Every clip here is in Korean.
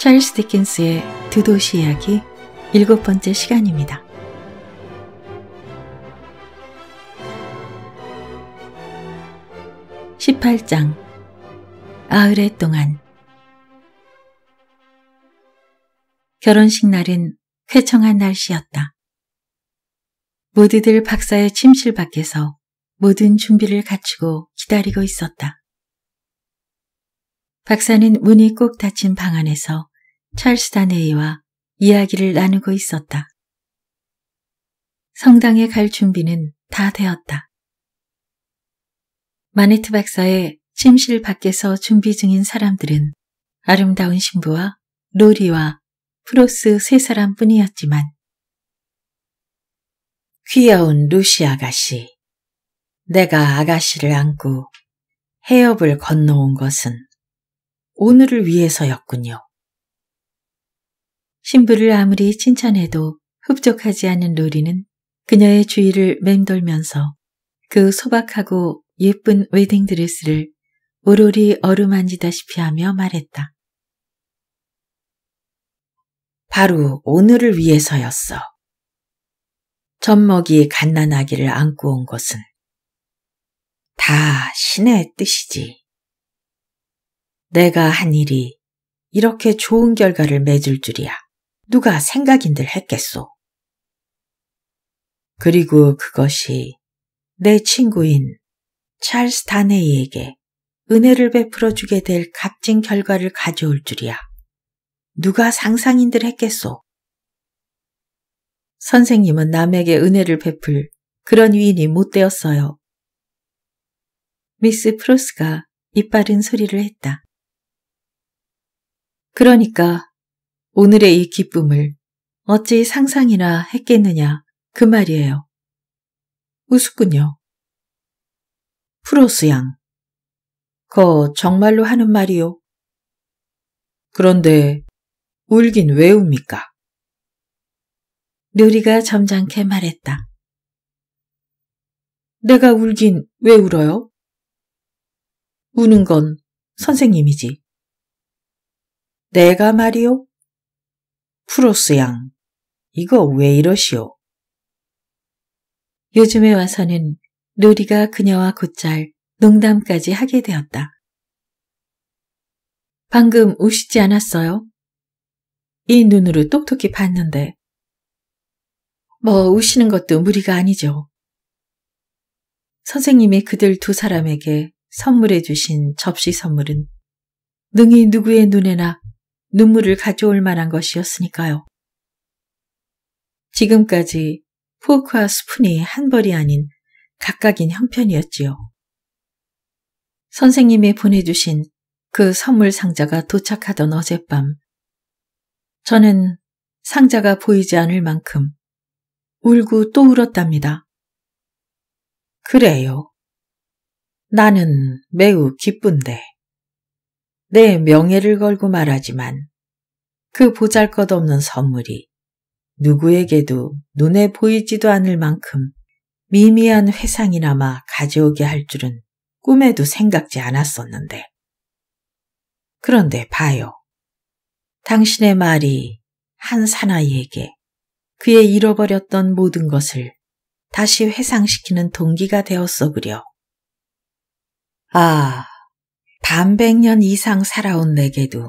찰스 디킨스의 두 도시 이야기 일곱 번째 시간입니다. 1 8장 아흘의 동안 결혼식 날은 쾌청한 날씨였다. 모두들 박사의 침실 밖에서 모든 준비를 갖추고 기다리고 있었다. 박사는 문이 꼭 닫힌 방 안에서 찰스 다네이와 이야기를 나누고 있었다. 성당에 갈 준비는 다 되었다. 마네트 박사의 침실 밖에서 준비 중인 사람들은 아름다운 신부와 로리와 프로스 세 사람뿐이었지만 귀여운 루시 아가씨, 내가 아가씨를 안고 해협을 건너온 것은 오늘을 위해서였군요. 신부를 아무리 칭찬해도 흡족하지 않은 로리는 그녀의 주위를 맴돌면서 그 소박하고 예쁜 웨딩드레스를 오로리 어루만지다시피 하며 말했다. 바로 오늘을 위해서였어. 젖먹이 갓난아기를 안고 온 것은 다 신의 뜻이지. 내가 한 일이 이렇게 좋은 결과를 맺을 줄이야. 누가 생각인들 했겠소. 그리고 그것이 내 친구인 찰스 다네이에게 은혜를 베풀어 주게 될 값진 결과를 가져올 줄이야. 누가 상상인들 했겠소. 선생님은 남에게 은혜를 베풀 그런 위인이 못 되었어요. 미스 프로스가 이빠른 소리를 했다. 그러니까 오늘의 이 기쁨을 어찌 상상이나 했겠느냐 그 말이에요. 우습군요. 프로스 양. 거 정말로 하는 말이요. 그런데 울긴 왜 웁니까? 료리가 점잖게 말했다. 내가 울긴 왜 울어요? 우는 건 선생님이지. 내가 말이요? 프로스 양, 이거 왜 이러시오? 요즘에 와서는 루리가 그녀와 곧잘 농담까지 하게 되었다. 방금 우시지 않았어요? 이 눈으로 똑똑히 봤는데. 뭐 우시는 것도 무리가 아니죠. 선생님이 그들 두 사람에게 선물해 주신 접시 선물은 능히 누구의 눈에나 눈물을 가져올 만한 것이었으니까요. 지금까지 포크와 스푼이 한 벌이 아닌 각각인 형편이었지요. 선생님이 보내주신 그 선물 상자가 도착하던 어젯밤 저는 상자가 보이지 않을 만큼 울고 또 울었답니다. 그래요. 나는 매우 기쁜데. 내 명예를 걸고 말하지만 그 보잘것없는 선물이 누구에게도 눈에 보이지도 않을 만큼 미미한 회상이나마 가져오게 할 줄은 꿈에도 생각지 않았었는데. 그런데 봐요. 당신의 말이 한 사나이에게 그의 잃어버렸던 모든 것을 다시 회상시키는 동기가 되었어 그려. 아, 반백년 이상 살아온 내게도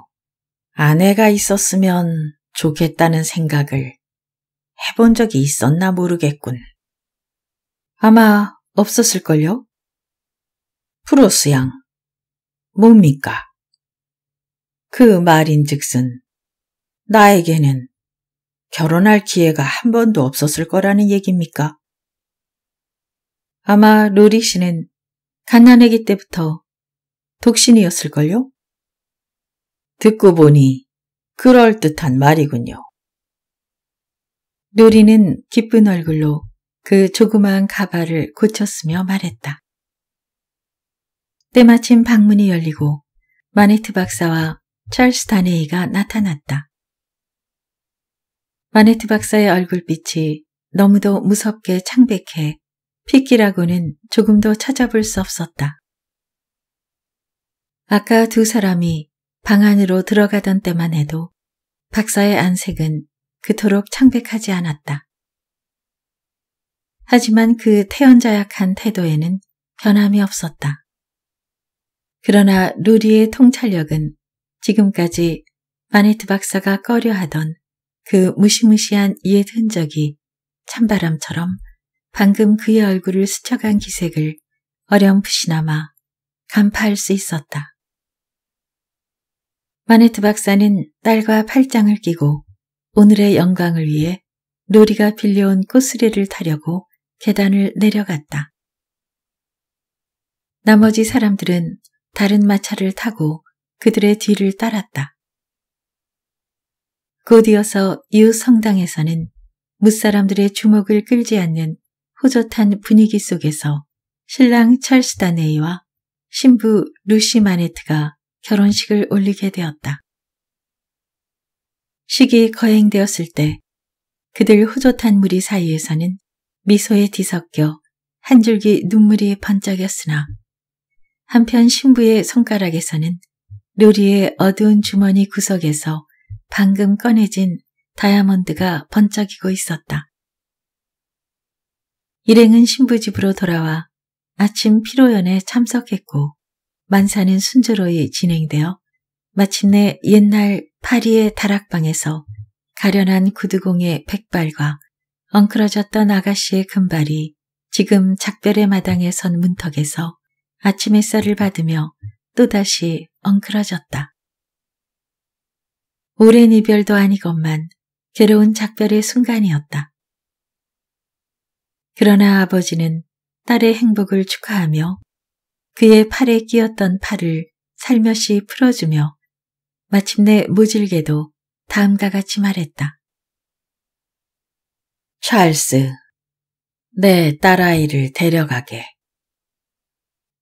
아내가 있었으면 좋겠다는 생각을 해본 적이 있었나 모르겠군. 아마 없었을걸요? 프로스 양, 뭡니까? 그 말인 즉슨 나에게는 결혼할 기회가 한 번도 없었을 거라는 얘기입니까? 아마 루리 씨는 갓난아기 때부터 독신이었을걸요? 듣고 보니 그럴듯한 말이군요. 누리는 기쁜 얼굴로 그 조그마한 가발을 고쳤으며 말했다. 때마침 방문이 열리고 마네트 박사와 찰스 다네이가 나타났다. 마네트 박사의 얼굴빛이 너무도 무섭게 창백해 피키라고는 조금도 찾아볼 수 없었다. 아까 두 사람이 방 안으로 들어가던 때만 해도 박사의 안색은 그토록 창백하지 않았다. 하지만 그 태연자약한 태도에는 변함이 없었다. 그러나 루리의 통찰력은 지금까지 마네트 박사가 꺼려하던 그 무시무시한 이의 흔적이 찬바람처럼 방금 그의 얼굴을 스쳐간 기색을 어렴풋이나마 간파할 수 있었다. 마네트 박사는 딸과 팔짱을 끼고 오늘의 영광을 위해 로리가 빌려온 꽃스레를 타려고 계단을 내려갔다. 나머지 사람들은 다른 마차를 타고 그들의 뒤를 따랐다. 곧이어서 이웃 성당에서는 무사람들의 주목을 끌지 않는 호젓한 분위기 속에서 신랑 찰스다네이와 신부 루시 마네트가 결혼식을 올리게 되었다. 식이 거행되었을 때 그들 호젓한 무리 사이에서는 미소에 뒤섞여 한 줄기 눈물이 번쩍였으나 한편 신부의 손가락에서는 요리의 어두운 주머니 구석에서 방금 꺼내진 다이아몬드가 번쩍이고 있었다. 일행은 신부 집으로 돌아와 아침 피로연에 참석했고 만사는 순조로이 진행되어 마침내 옛날 파리의 다락방에서 가련한 구두공의 백발과 엉클어졌던 아가씨의 금발이 지금 작별의 마당에 선 문턱에서 아침 햇살을 받으며 또다시 엉클어졌다. 오랜 이별도 아니건만 괴로운 작별의 순간이었다. 그러나 아버지는 딸의 행복을 축하하며 그의 팔에 끼었던 팔을 살며시 풀어주며 마침내 무질게도 다음과 같이 말했다. 찰스, 내 딸아이를 데려가게.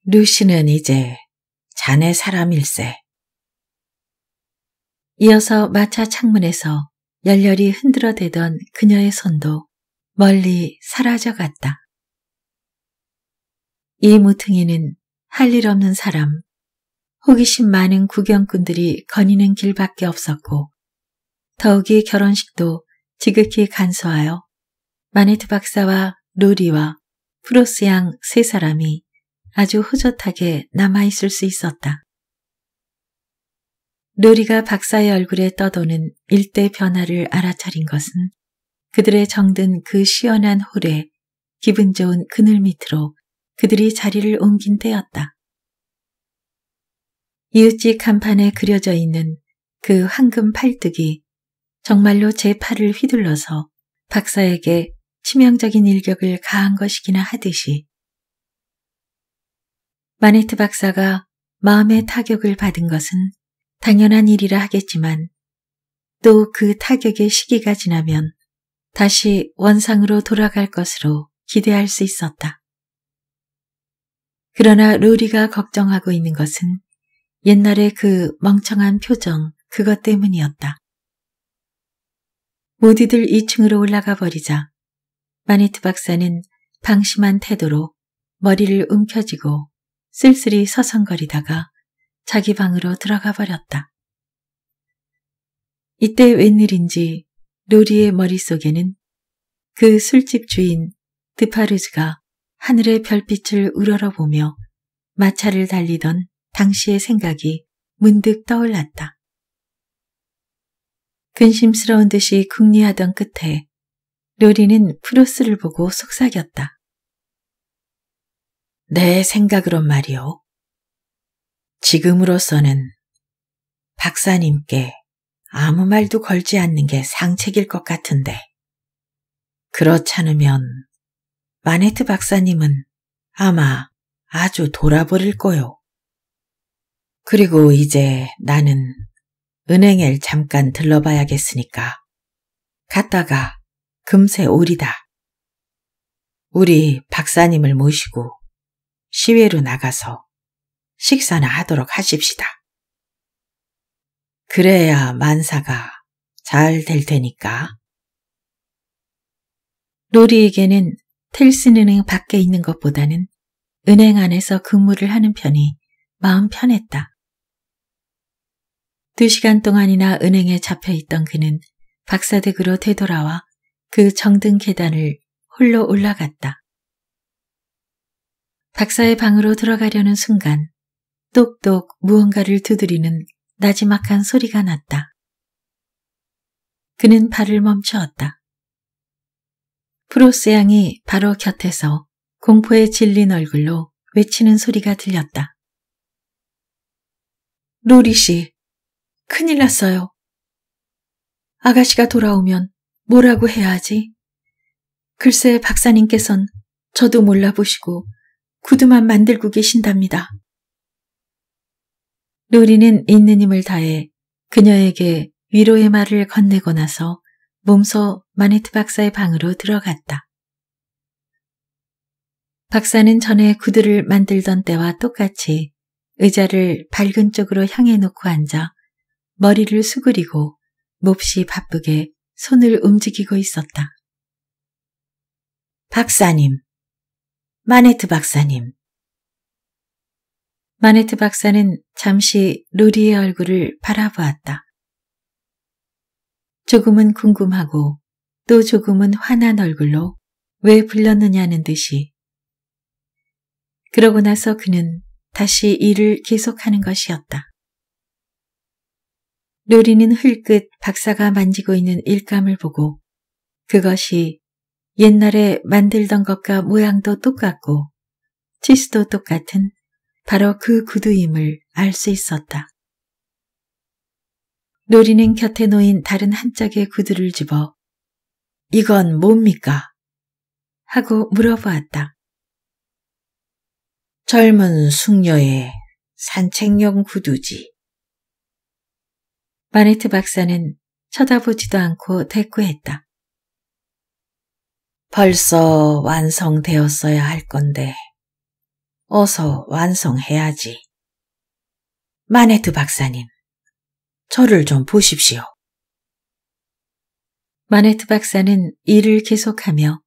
루시는 이제 자네 사람일세. 이어서 마차 창문에서 열렬히 흔들어대던 그녀의 손도 멀리 사라져 갔다. 이무퉁이는할 일 없는 사람, 호기심 많은 구경꾼들이 거니는 길밖에 없었고, 더욱이 결혼식도 지극히 간소하여 마네트 박사와 로리와 프로스 양세 사람이 아주 허젓하게 남아있을 수 있었다. 로리가 박사의 얼굴에 떠도는 일대 변화를 알아차린 것은 그들의 정든 그 시원한 홀에 기분 좋은 그늘 밑으로 그들이 자리를 옮긴 때였다. 이웃집 간판에 그려져 있는 그 황금 팔뚝이 정말로 제 팔을 휘둘러서 박사에게 치명적인 일격을 가한 것이기나 하듯이 마네트 박사가 마음의 타격을 받은 것은 당연한 일이라 하겠지만 또 그 타격의 시기가 지나면 다시 원상으로 돌아갈 것으로 기대할 수 있었다. 그러나 루리가 걱정하고 있는 것은 옛날의 그 멍청한 표정 그것 때문이었다. 모두들 2층으로 올라가 버리자 마니트 박사는 방심한 태도로 머리를 움켜쥐고 쓸쓸히 서성거리다가 자기 방으로 들어가 버렸다. 이때 웬일인지 로리의 머릿속에는 그 술집 주인 드파르즈가 하늘의 별빛을 우러러보며 마차를 달리던 당시의 생각이 문득 떠올랐다. 근심스러운 듯이 궁리하던 끝에 로리는 프로스를 보고 속삭였다. 내 생각으론 말이오. 지금으로서는 박사님께 아무 말도 걸지 않는 게 상책일 것 같은데. 그렇잖으면 마네트 박사님은 아마 아주 돌아버릴 거요. 그리고 이제 나는 은행에 잠깐 들러봐야겠으니까 갔다가 금세 오리다. 우리 박사님을 모시고 시외로 나가서 식사나 하도록 하십시다. 그래야 만사가 잘 될 테니까. 로리에게는 텔슨 은행 밖에 있는 것보다는 은행 안에서 근무를 하는 편이 마음 편했다. 두 시간 동안이나 은행에 잡혀 있던 그는 박사댁으로 되돌아와 그 정등 계단을 홀로 올라갔다. 박사의 방으로 들어가려는 순간 똑똑 무언가를 두드리는 나지막한 소리가 났다. 그는 발을 멈추었다. 프로스 양이 바로 곁에서 공포에 질린 얼굴로 외치는 소리가 들렸다. 로리 씨, 큰일 났어요. 아가씨가 돌아오면 뭐라고 해야 하지? 글쎄 박사님께선 저도 몰라보시고 구두만 만들고 계신답니다. 루리는 있는 힘을 다해 그녀에게 위로의 말을 건네고 나서 몸소 마네트 박사의 방으로 들어갔다. 박사는 전에 구두를 만들던 때와 똑같이 의자를 밝은 쪽으로 향해 놓고 앉아 머리를 수그리고 몹시 바쁘게 손을 움직이고 있었다. 박사님, 마네트 박사님, 마네트 박사는 잠시 루리의 얼굴을 바라보았다. 조금은 궁금하고 또 조금은 화난 얼굴로 왜 불렀느냐는 듯이. 그러고 나서 그는 다시 일을 계속하는 것이었다. 루리는 흘끗 박사가 만지고 있는 일감을 보고 그것이 옛날에 만들던 것과 모양도 똑같고 치수도 똑같은 바로 그 구두임을 알 수 있었다. 노리는 곁에 놓인 다른 한 짝의 구두를 집어 이건 뭡니까? 하고 물어보았다. 젊은 숙녀의 산책용 구두지. 마네트 박사는 쳐다보지도 않고 대꾸했다. 벌써 완성되었어야 할 건데 어서 완성해야지. 마네트 박사님, 저를 좀 보십시오. 마네트 박사는 일을 계속하며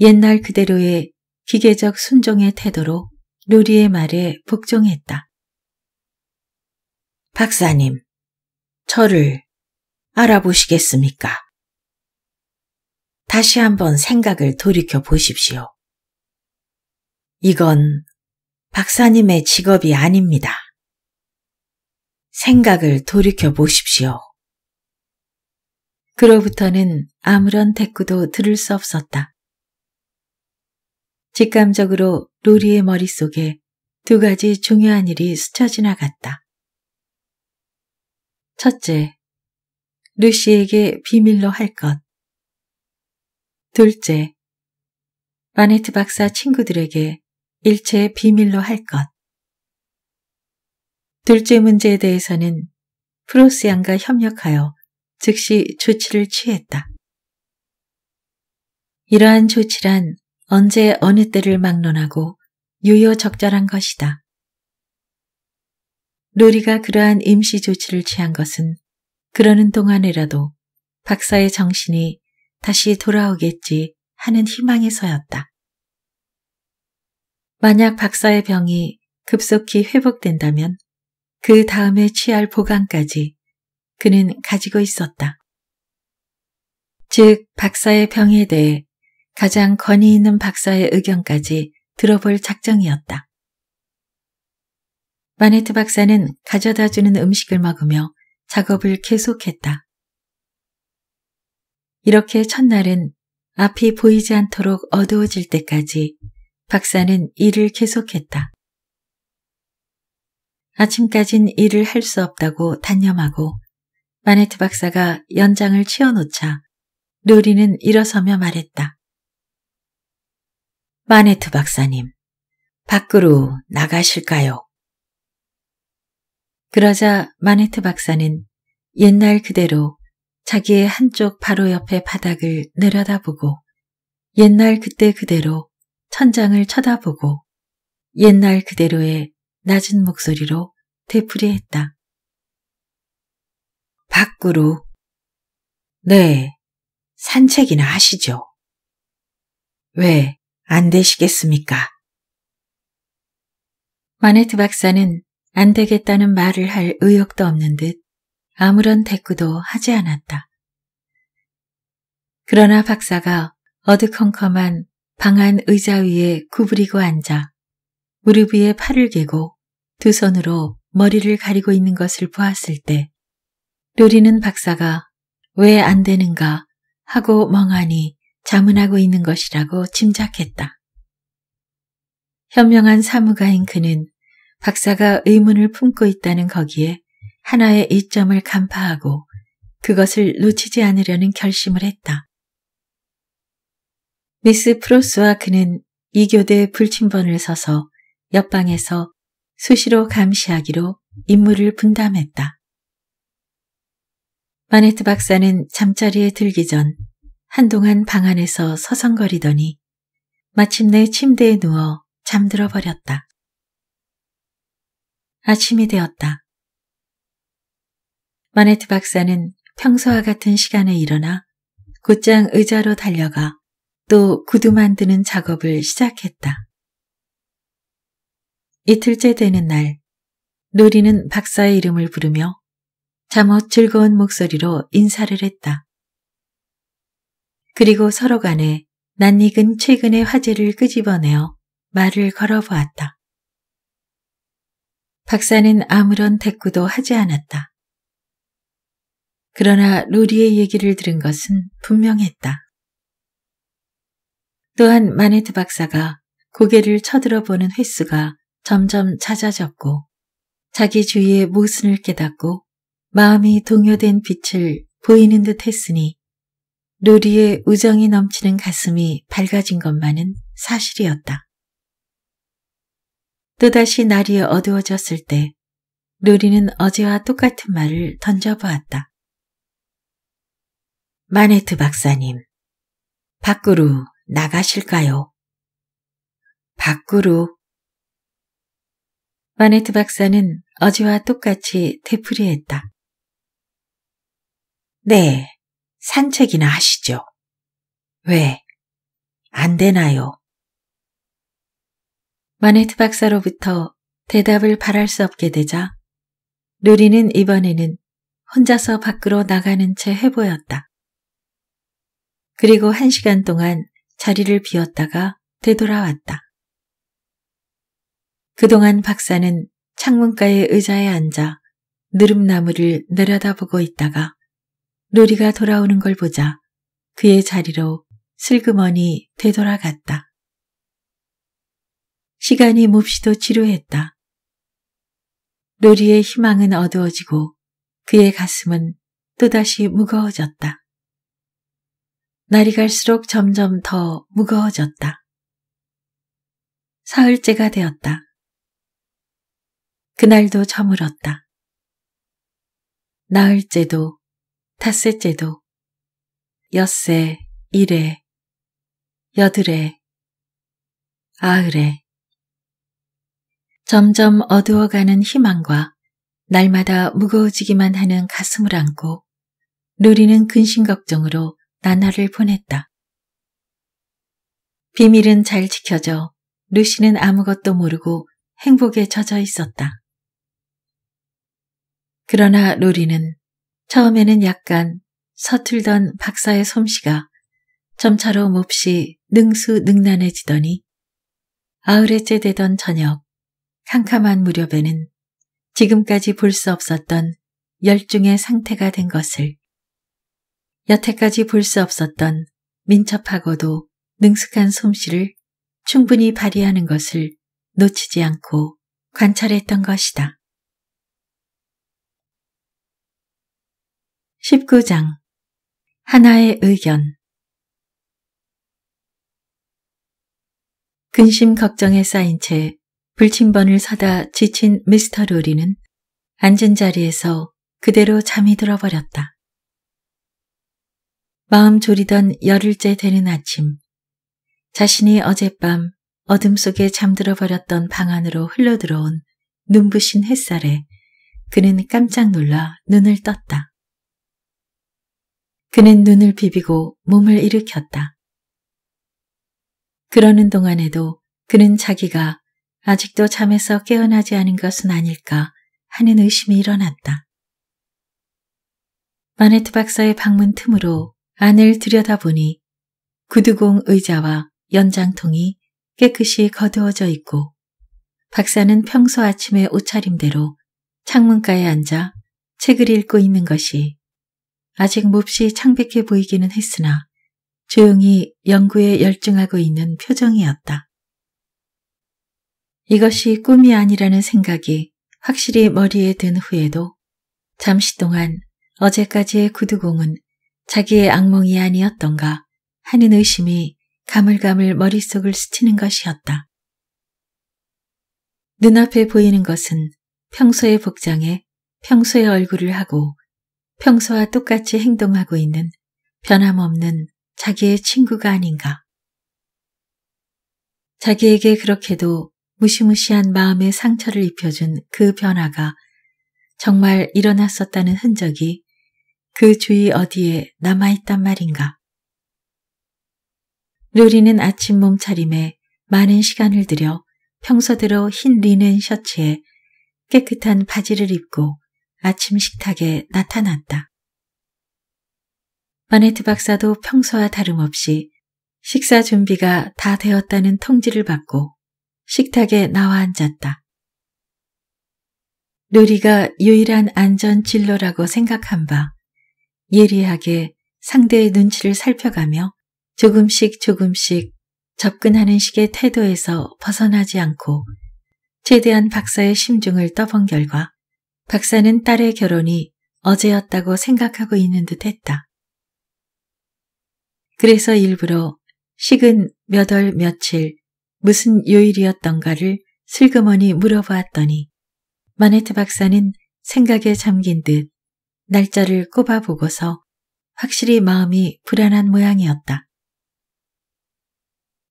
옛날 그대로의 기계적 순종의 태도로 루리의 말에 복종했다. 박사님, 저를 알아보시겠습니까? 다시 한번 생각을 돌이켜 보십시오. 이건 박사님의 직업이 아닙니다. 생각을 돌이켜 보십시오. 그로부터는 아무런 대꾸도 들을 수 없었다. 직감적으로 로리의 머릿속에 두 가지 중요한 일이 스쳐 지나갔다. 첫째, 루시에게 비밀로 할 것. 둘째, 마네트 박사 친구들에게 일체의 비밀로 할 것. 둘째 문제에 대해서는 프로스양과 협력하여 즉시 조치를 취했다. 이러한 조치란 언제 어느 때를 막론하고 유효적절한 것이다. 로리가 그러한 임시 조치를 취한 것은 그러는 동안에라도 박사의 정신이 다시 돌아오겠지 하는 희망에서였다. 만약 박사의 병이 급속히 회복된다면 그 다음에 취할 보강까지 그는 가지고 있었다. 즉, 박사의 병에 대해 가장 권위 있는 박사의 의견까지 들어볼 작정이었다. 마네트 박사는 가져다 주는 음식을 먹으며 작업을 계속했다. 이렇게 첫날은 앞이 보이지 않도록 어두워질 때까지 박사는 일을 계속했다. 아침까진 일을 할 수 없다고 단념하고 마네트 박사가 연장을 치워놓자 루리는 일어서며 말했다. 마네트 박사님, 밖으로 나가실까요? 그러자 마네트 박사는 옛날 그대로 자기의 한쪽 바로 옆에 바닥을 내려다보고 옛날 그때 그대로 천장을 쳐다보고 옛날 그대로의 낮은 목소리로 되풀이했다. 밖으로. 네, 산책이나 하시죠. 왜 안 되시겠습니까? 마네트 박사는 안 되겠다는 말을 할 의욕도 없는 듯 아무런 대꾸도 하지 않았다. 그러나 박사가 어두컴컴한 방안 의자 위에 구부리고 앉아 무릎 위에 팔을 개고 두 손으로 머리를 가리고 있는 것을 보았을 때 루리는 박사가 왜 안 되는가 하고 멍하니 자문하고 있는 것이라고 짐작했다. 현명한 사무가인 그는 박사가 의문을 품고 있다는 거기에 하나의 이점을 간파하고 그것을 놓치지 않으려는 결심을 했다. 미스 프로스와 그는 이교대 불침번을 서서 옆방에서 수시로 감시하기로 임무를 분담했다. 마네트 박사는 잠자리에 들기 전 한동안 방 안에서 서성거리더니 마침내 침대에 누워 잠들어 버렸다. 아침이 되었다. 마네트 박사는 평소와 같은 시간에 일어나 곧장 의자로 달려가 또 구두 만드는 작업을 시작했다. 이틀째 되는 날, 노리는 박사의 이름을 부르며 잠옷 즐거운 목소리로 인사를 했다. 그리고 서로 간에 낯익은 최근의 화제를 끄집어내어 말을 걸어보았다. 박사는 아무런 대꾸도 하지 않았다. 그러나 로리의 얘기를 들은 것은 분명했다. 또한 마네트 박사가 고개를 쳐들어보는 횟수가 점점 잦아졌고 자기 주위의 모순을 깨닫고 마음이 동요된 빛을 보이는 듯 했으니 루리의 우정이 넘치는 가슴이 밝아진 것만은 사실이었다. 또다시 날이 어두워졌을 때 루리는 어제와 똑같은 말을 던져보았다. 마네트 박사님, 밖으로 나가실까요? 밖으로. 마네트 박사는 어제와 똑같이 되풀이했다. 네, 산책이나 하시죠. 왜? 안 되나요? 마네트 박사로부터 대답을 바랄 수 없게 되자 루리는 이번에는 혼자서 밖으로 나가는 채 해보였다. 그리고 한 시간 동안 자리를 비웠다가 되돌아왔다. 그동안 박사는 창문가의 의자에 앉아 느릅나무를 내려다보고 있다가 로리가 돌아오는 걸 보자 그의 자리로 슬그머니 되돌아갔다. 시간이 몹시도 지루했다. 로리의 희망은 어두워지고 그의 가슴은 또다시 무거워졌다. 날이 갈수록 점점 더 무거워졌다. 사흘째가 되었다. 그날도 저물었다. 나흘째도 닷새째도 엿새 일에 여드레 아흘에 점점 어두워가는 희망과 날마다 무거워지기만 하는 가슴을 안고 누리는 근심 걱정으로 나날을 보냈다. 비밀은 잘 지켜져 루시는 아무것도 모르고 행복에 젖어 있었다. 그러나 로리는 처음에는 약간 서툴던 박사의 솜씨가 점차로 몹시 능수능란해지더니 아흐레째 되던 저녁 캄캄한 무렵에는 지금까지 볼 수 없었던 열중의 상태가 된 것을 여태까지 볼 수 없었던 민첩하고도 능숙한 솜씨를 충분히 발휘하는 것을 놓치지 않고 관찰했던 것이다. 19장 하나의 의견 근심 걱정에 쌓인 채 불침번을 서다 지친 미스터 로리는 앉은 자리에서 그대로 잠이 들어버렸다. 마음 졸이던 열흘째 되는 아침, 자신이 어젯밤 어둠 속에 잠들어 버렸던 방 안으로 흘러들어온 눈부신 햇살에 그는 깜짝 놀라 눈을 떴다. 그는 눈을 비비고 몸을 일으켰다. 그러는 동안에도 그는 자기가 아직도 잠에서 깨어나지 않은 것은 아닐까 하는 의심이 일어났다. 마네트 박사의 방문 틈으로 안을 들여다보니 구두공 의자와 연장통이 깨끗이 거두어져 있고 박사는 평소 아침의 옷차림대로 창문가에 앉아 책을 읽고 있는 것이 아직 몹시 창백해 보이기는 했으나 조용히 연구에 열중하고 있는 표정이었다. 이것이 꿈이 아니라는 생각이 확실히 머리에 든 후에도 잠시 동안 어제까지의 구두공은 자기의 악몽이 아니었던가 하는 의심이 가물가물 머릿속을 스치는 것이었다. 눈앞에 보이는 것은 평소의 복장에 평소의 얼굴을 하고 평소와 똑같이 행동하고 있는 변함없는 자기의 친구가 아닌가. 자기에게 그렇게도 무시무시한 마음의 상처를 입혀준 그 변화가 정말 일어났었다는 흔적이 그 주위 어디에 남아있단 말인가. 루리는 아침 몸차림에 많은 시간을 들여 평소대로 흰 리넨 셔츠에 깨끗한 바지를 입고 아침 식탁에 나타났다. 마네트 박사도 평소와 다름없이 식사 준비가 다 되었다는 통지를 받고 식탁에 나와 앉았다. 루리가 유일한 안전 진로라고 생각한 바 예리하게 상대의 눈치를 살펴가며 조금씩 조금씩 접근하는 식의 태도에서 벗어나지 않고 최대한 박사의 심중을 떠본 결과 박사는 딸의 결혼이 어제였다고 생각하고 있는 듯 했다. 그래서 일부러 식은 몇 월 며칠 무슨 요일이었던가를 슬그머니 물어보았더니 마네트 박사는 생각에 잠긴 듯 날짜를 꼽아보고서 확실히 마음이 불안한 모양이었다.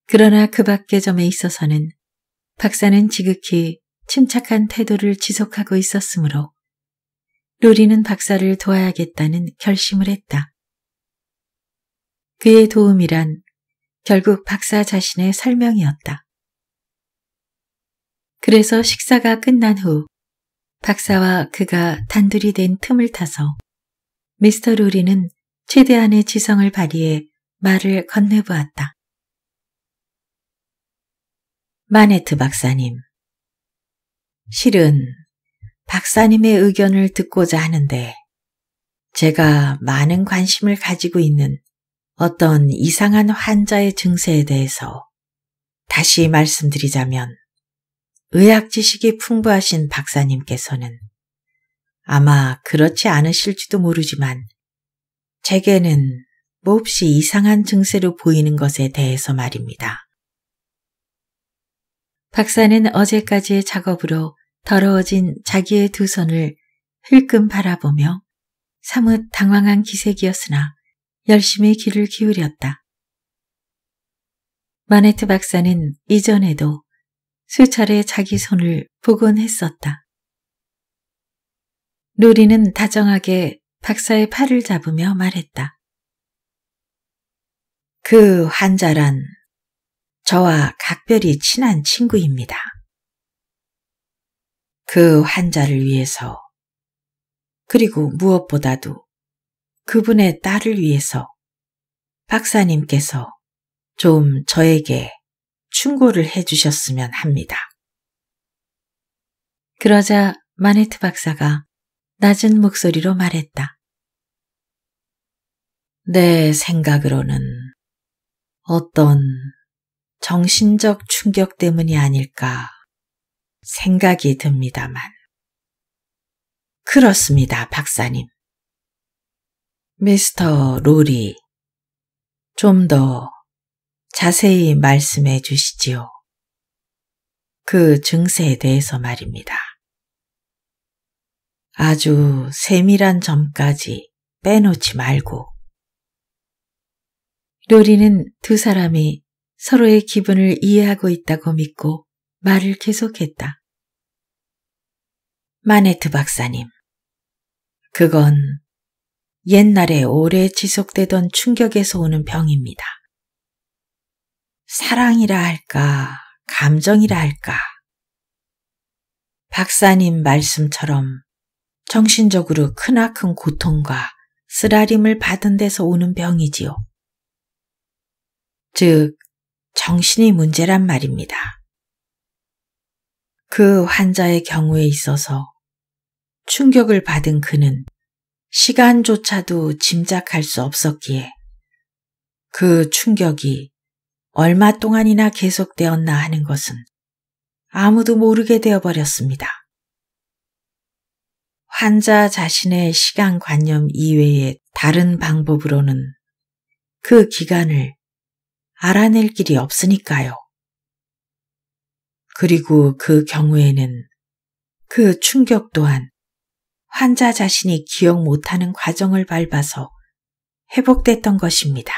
그러나 그 밖의 점에 있어서는 박사는 지극히 침착한 태도를 지속하고 있었으므로 루리는 박사를 도와야겠다는 결심을 했다. 그의 도움이란 결국 박사 자신의 설명이었다. 그래서 식사가 끝난 후 박사와 그가 단둘이 된 틈을 타서 미스터 로리는 최대한의 지성을 발휘해 말을 건네보았다. 마네트 박사님 실은 박사님의 의견을 듣고자 하는데 제가 많은 관심을 가지고 있는 어떤 이상한 환자의 증세에 대해서 다시 말씀드리자면 의학 지식이 풍부하신 박사님께서는 아마 그렇지 않으실지도 모르지만 제게는 몹시 이상한 증세로 보이는 것에 대해서 말입니다. 박사는 어제까지의 작업으로 더러워진 자기의 두 손을 흘끔 바라보며 사뭇 당황한 기색이었으나 열심히 귀를 기울였다. 마네트 박사는 이전에도 수차례 자기 손을 보곤 했었다. 루리는 다정하게 박사의 팔을 잡으며 말했다. 그 환자란 저와 각별히 친한 친구입니다. 그 환자를 위해서 그리고 무엇보다도 그분의 딸을 위해서 박사님께서 좀 저에게 충고를 해주셨으면 합니다. 그러자 마네트 박사가 낮은 목소리로 말했다. 내 생각으로는 어떤 정신적 충격 때문이 아닐까 생각이 듭니다만. 그렇습니다, 박사님. 미스터 롤이 좀더 자세히 말씀해 주시지요. 그 증세에 대해서 말입니다. 아주 세밀한 점까지 빼놓지 말고. 로리는 두 사람이 서로의 기분을 이해하고 있다고 믿고 말을 계속했다. 마네트 박사님, 그건 옛날에 오래 지속되던 충격에서 오는 병입니다. 사랑이라 할까, 감정이라 할까. 박사님 말씀처럼 정신적으로 크나큰 고통과 쓰라림을 받은 데서 오는 병이지요. 즉, 정신이 문제란 말입니다. 그 환자의 경우에 있어서 충격을 받은 그는 시간조차도 짐작할 수 없었기에 그 충격이 얼마 동안이나 계속되었나 하는 것은 아무도 모르게 되어버렸습니다. 환자 자신의 시간 관념 이외의 다른 방법으로는 그 기간을 알아낼 길이 없으니까요. 그리고 그 경우에는 그 충격 또한 환자 자신이 기억 못하는 과정을 밟아서 회복됐던 것입니다.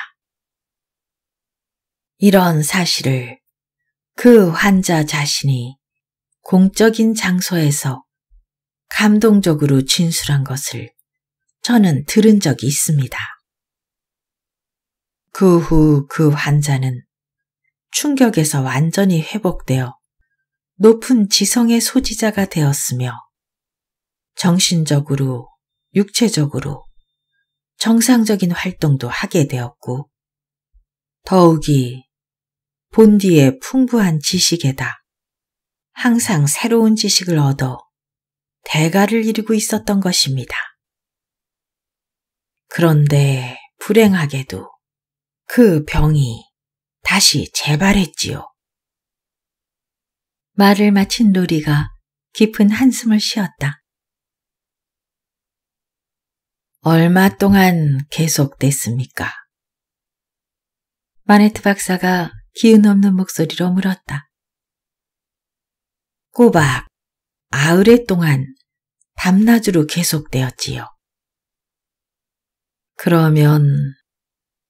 이런 사실을 그 환자 자신이 공적인 장소에서 감동적으로 진술한 것을 저는 들은 적이 있습니다. 그 후그 그 환자는 충격에서 완전히 회복되어 높은 지성의 소지자가 되었으며 정신적으로, 육체적으로 정상적인 활동도 하게 되었고 더욱이 본디의 풍부한 지식에다 항상 새로운 지식을 얻어 대가를 이루고 있었던 것입니다. 그런데 불행하게도 그 병이 다시 재발했지요. 말을 마친 로리가 깊은 한숨을 쉬었다. 얼마 동안 계속됐습니까? 마네트 박사가 기운 없는 목소리로 물었다. 꼬박 아흘레 동안 밤낮으로 계속되었지요. 그러면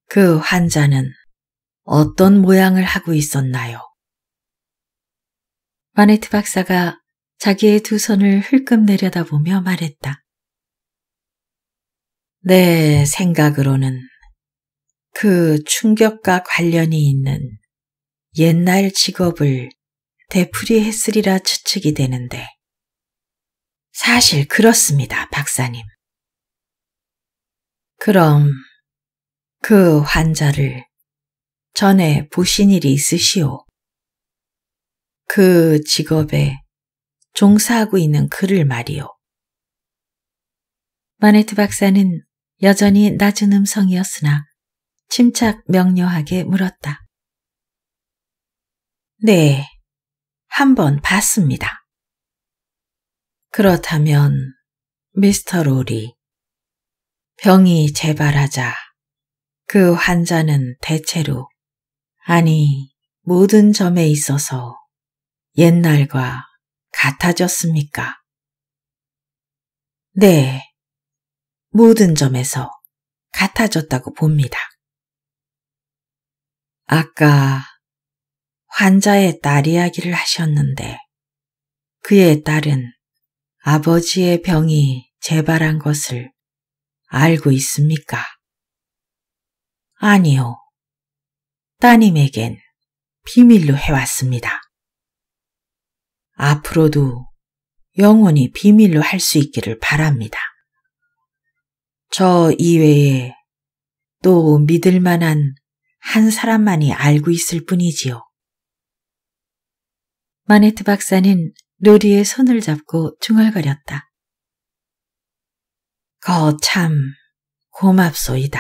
그 환자는 어떤 모양을 하고 있었나요? 마네트 박사가 자기의 두 손을 흘끔 내려다보며 말했다. 내 생각으로는 그 충격과 관련이 있는 옛날 직업을 되풀이했으리라 추측이 되는데 사실 그렇습니다, 박사님. 그럼 그 환자를 전에 보신 일이 있으시오? 그 직업에 종사하고 있는 그를 말이오. 마네트 박사는 여전히 낮은 음성이었으나 침착 명료하게 물었다. 네, 한번 봤습니다. 그렇다면, 미스터 로리, 병이 재발하자 그 환자는 대체로, 아니, 모든 점에 있어서 옛날과 같아졌습니까? 네, 모든 점에서 같아졌다고 봅니다. 아까 환자의 딸 이야기를 하셨는데 그의 딸은 아버지의 병이 재발한 것을 알고 있습니까? 아니요. 따님에겐 비밀로 해왔습니다. 앞으로도 영원히 비밀로 할 수 있기를 바랍니다. 저 이외에 또 믿을 만한 한 사람만이 알고 있을 뿐이지요. 마네트 박사는 로리의 손을 잡고 중얼거렸다. 거 참 고맙소이다.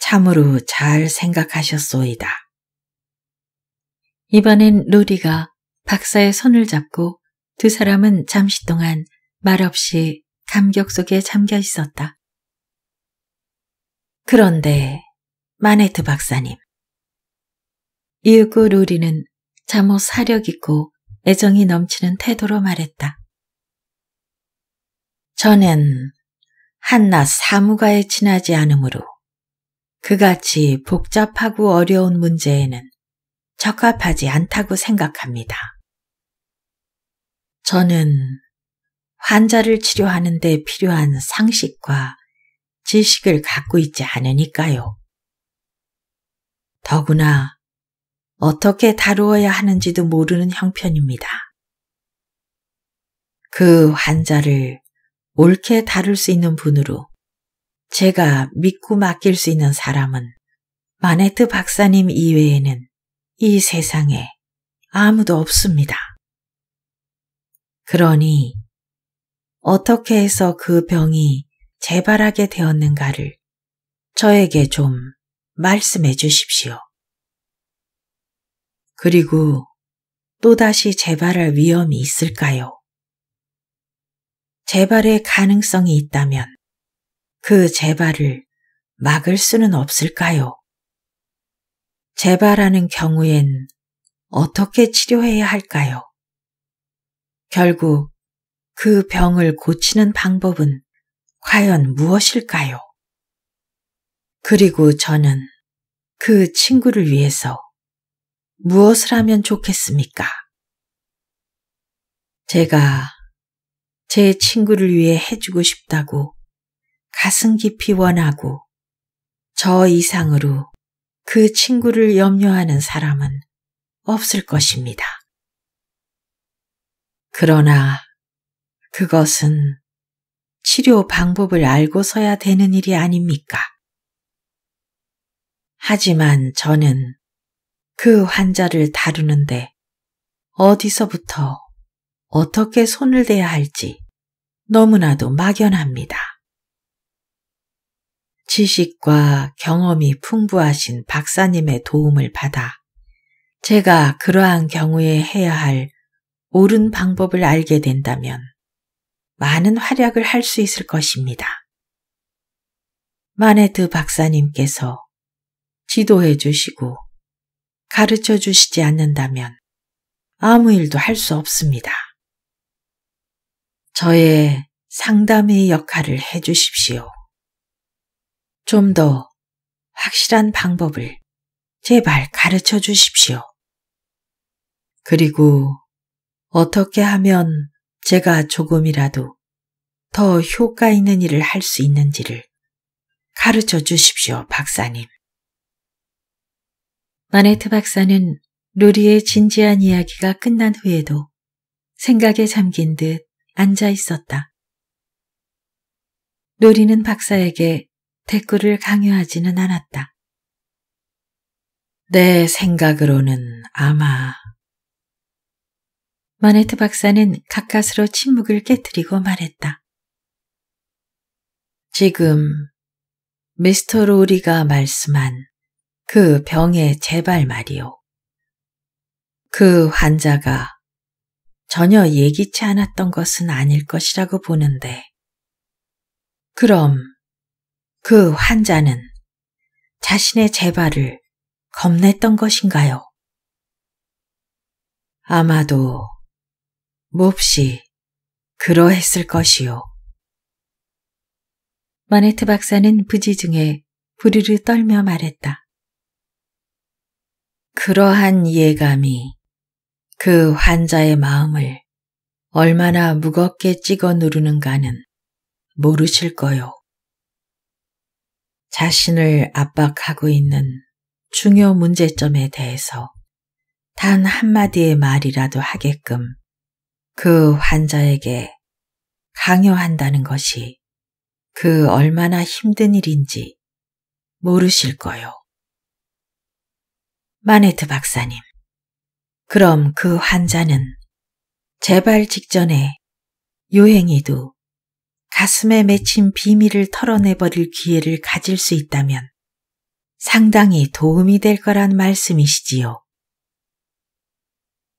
참으로 잘 생각하셨소이다. 이번엔 로리가 박사의 손을 잡고 두 사람은 잠시 동안 말없이 감격 속에 잠겨 있었다. 그런데 마네트 박사님. 이윽고 로리는 차모 사력있고 애정이 넘치는 태도로 말했다. 저는 한낱 사무가에 지나지 않으므로 그같이 복잡하고 어려운 문제에는 적합하지 않다고 생각합니다. 저는 환자를 치료하는 데 필요한 상식과 지식을 갖고 있지 않으니까요. 더구나 어떻게 다루어야 하는지도 모르는 형편입니다. 그 환자를 옳게 다룰 수 있는 분으로 제가 믿고 맡길 수 있는 사람은 마네트 박사님 이외에는 이 세상에 아무도 없습니다. 그러니 어떻게 해서 그 병이 재발하게 되었는가를 저에게 좀 말씀해 주십시오. 그리고 또다시 재발할 위험이 있을까요? 재발의 가능성이 있다면 그 재발을 막을 수는 없을까요? 재발하는 경우엔 어떻게 치료해야 할까요? 결국 그 병을 고치는 방법은 과연 무엇일까요? 그리고 저는 그 친구를 위해서 무엇을 하면 좋겠습니까? 제가 제 친구를 위해 해주고 싶다고 가슴 깊이 원하고 저 이상으로 그 친구를 염려하는 사람은 없을 것입니다. 그러나 그것은 치료 방법을 알고서야 되는 일이 아닙니까? 하지만 저는 그 환자를 다루는데 어디서부터 어떻게 손을 대야 할지 너무나도 막연합니다. 지식과 경험이 풍부하신 박사님의 도움을 받아 제가 그러한 경우에 해야 할 옳은 방법을 알게 된다면 많은 활약을 할 수 있을 것입니다. 마네드 박사님께서 지도해 주시고 가르쳐 주시지 않는다면 아무 일도 할 수 없습니다. 저의 상담의 역할을 해 주십시오. 좀 더 확실한 방법을 제발 가르쳐 주십시오. 그리고 어떻게 하면 제가 조금이라도 더 효과 있는 일을 할 수 있는지를 가르쳐 주십시오, 박사님. 마네트 박사는 루리의 진지한 이야기가 끝난 후에도 생각에 잠긴 듯 앉아 있었다. 루리는 박사에게 댓글을 강요하지는 않았다. 내 생각으로는 아마 마네트 박사는 가까스로 침묵을 깨뜨리고 말했다. 지금 미스터 로리가 말씀한 그병의재발 말이오. 그 환자가 전혀 예기치 않았던 것은 아닐 것이라고 보는데, 그럼 그 환자는 자신의 재발을 겁냈던 것인가요? 아마도 몹시 그러했을 것이요. 마네트 박사는 부지중에 부르르 떨며 말했다. 그러한 예감이 그 환자의 마음을 얼마나 무겁게 찍어 누르는가는 모르실 거요. 자신을 압박하고 있는 중요 문제점에 대해서 단 한마디의 말이라도 하게끔 그 환자에게 강요한다는 것이 그 얼마나 힘든 일인지 모르실 거요. 마네트 박사님. 그럼 그 환자는 재발 직전에 요행이도 가슴에 맺힌 비밀을 털어내버릴 기회를 가질 수 있다면 상당히 도움이 될 거란 말씀이시지요.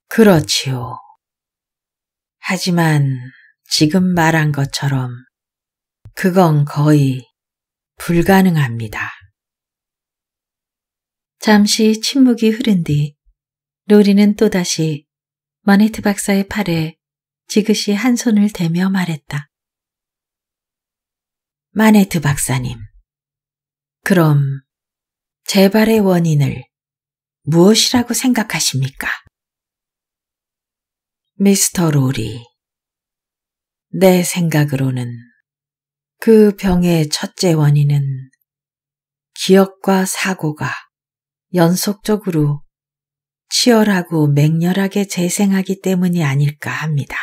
그렇지요. 하지만 지금 말한 것처럼 그건 거의 불가능합니다. 잠시 침묵이 흐른 뒤 로리는 또다시 마네트 박사의 팔에 지그시 한 손을 대며 말했다. 마네트 박사님, 그럼 재발의 원인을 무엇이라고 생각하십니까? 미스터 로리, 내 생각으로는 그 병의 첫째 원인은 기억과 사고가 연속적으로 치열하고 맹렬하게 재생하기 때문이 아닐까 합니다.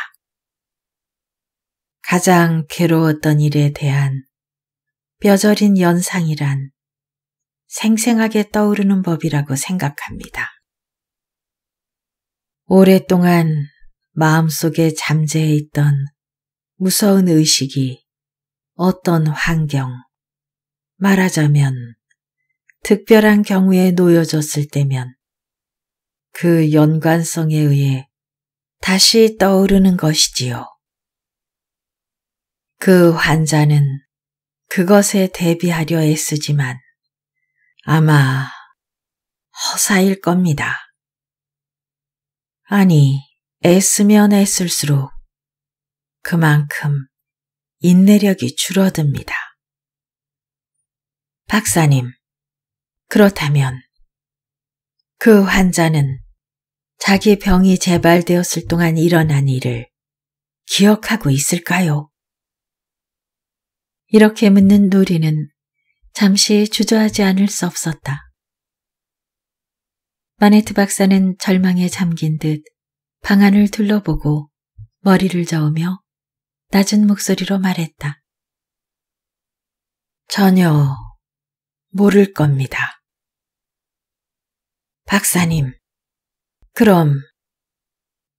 가장 괴로웠던 일에 대한 뼈저린 연상이란 생생하게 떠오르는 법이라고 생각합니다. 오랫동안 마음속에 잠재해 있던 무서운 의식이 어떤 환경, 말하자면 특별한 경우에 놓여졌을 때면 그 연관성에 의해 다시 떠오르는 것이지요. 그 환자는 그것에 대비하려 애쓰지만 아마 허사일 겁니다. 아니, 애쓰면 애쓸수록 그만큼 인내력이 줄어듭니다. 박사님, 그렇다면 그 환자는 자기 병이 재발되었을 동안 일어난 일을 기억하고 있을까요? 이렇게 묻는 누리는 잠시 주저하지 않을 수 없었다. 마네트 박사는 절망에 잠긴 듯 방안을 둘러보고 머리를 저으며 낮은 목소리로 말했다. 전혀 모를 겁니다. 박사님, 그럼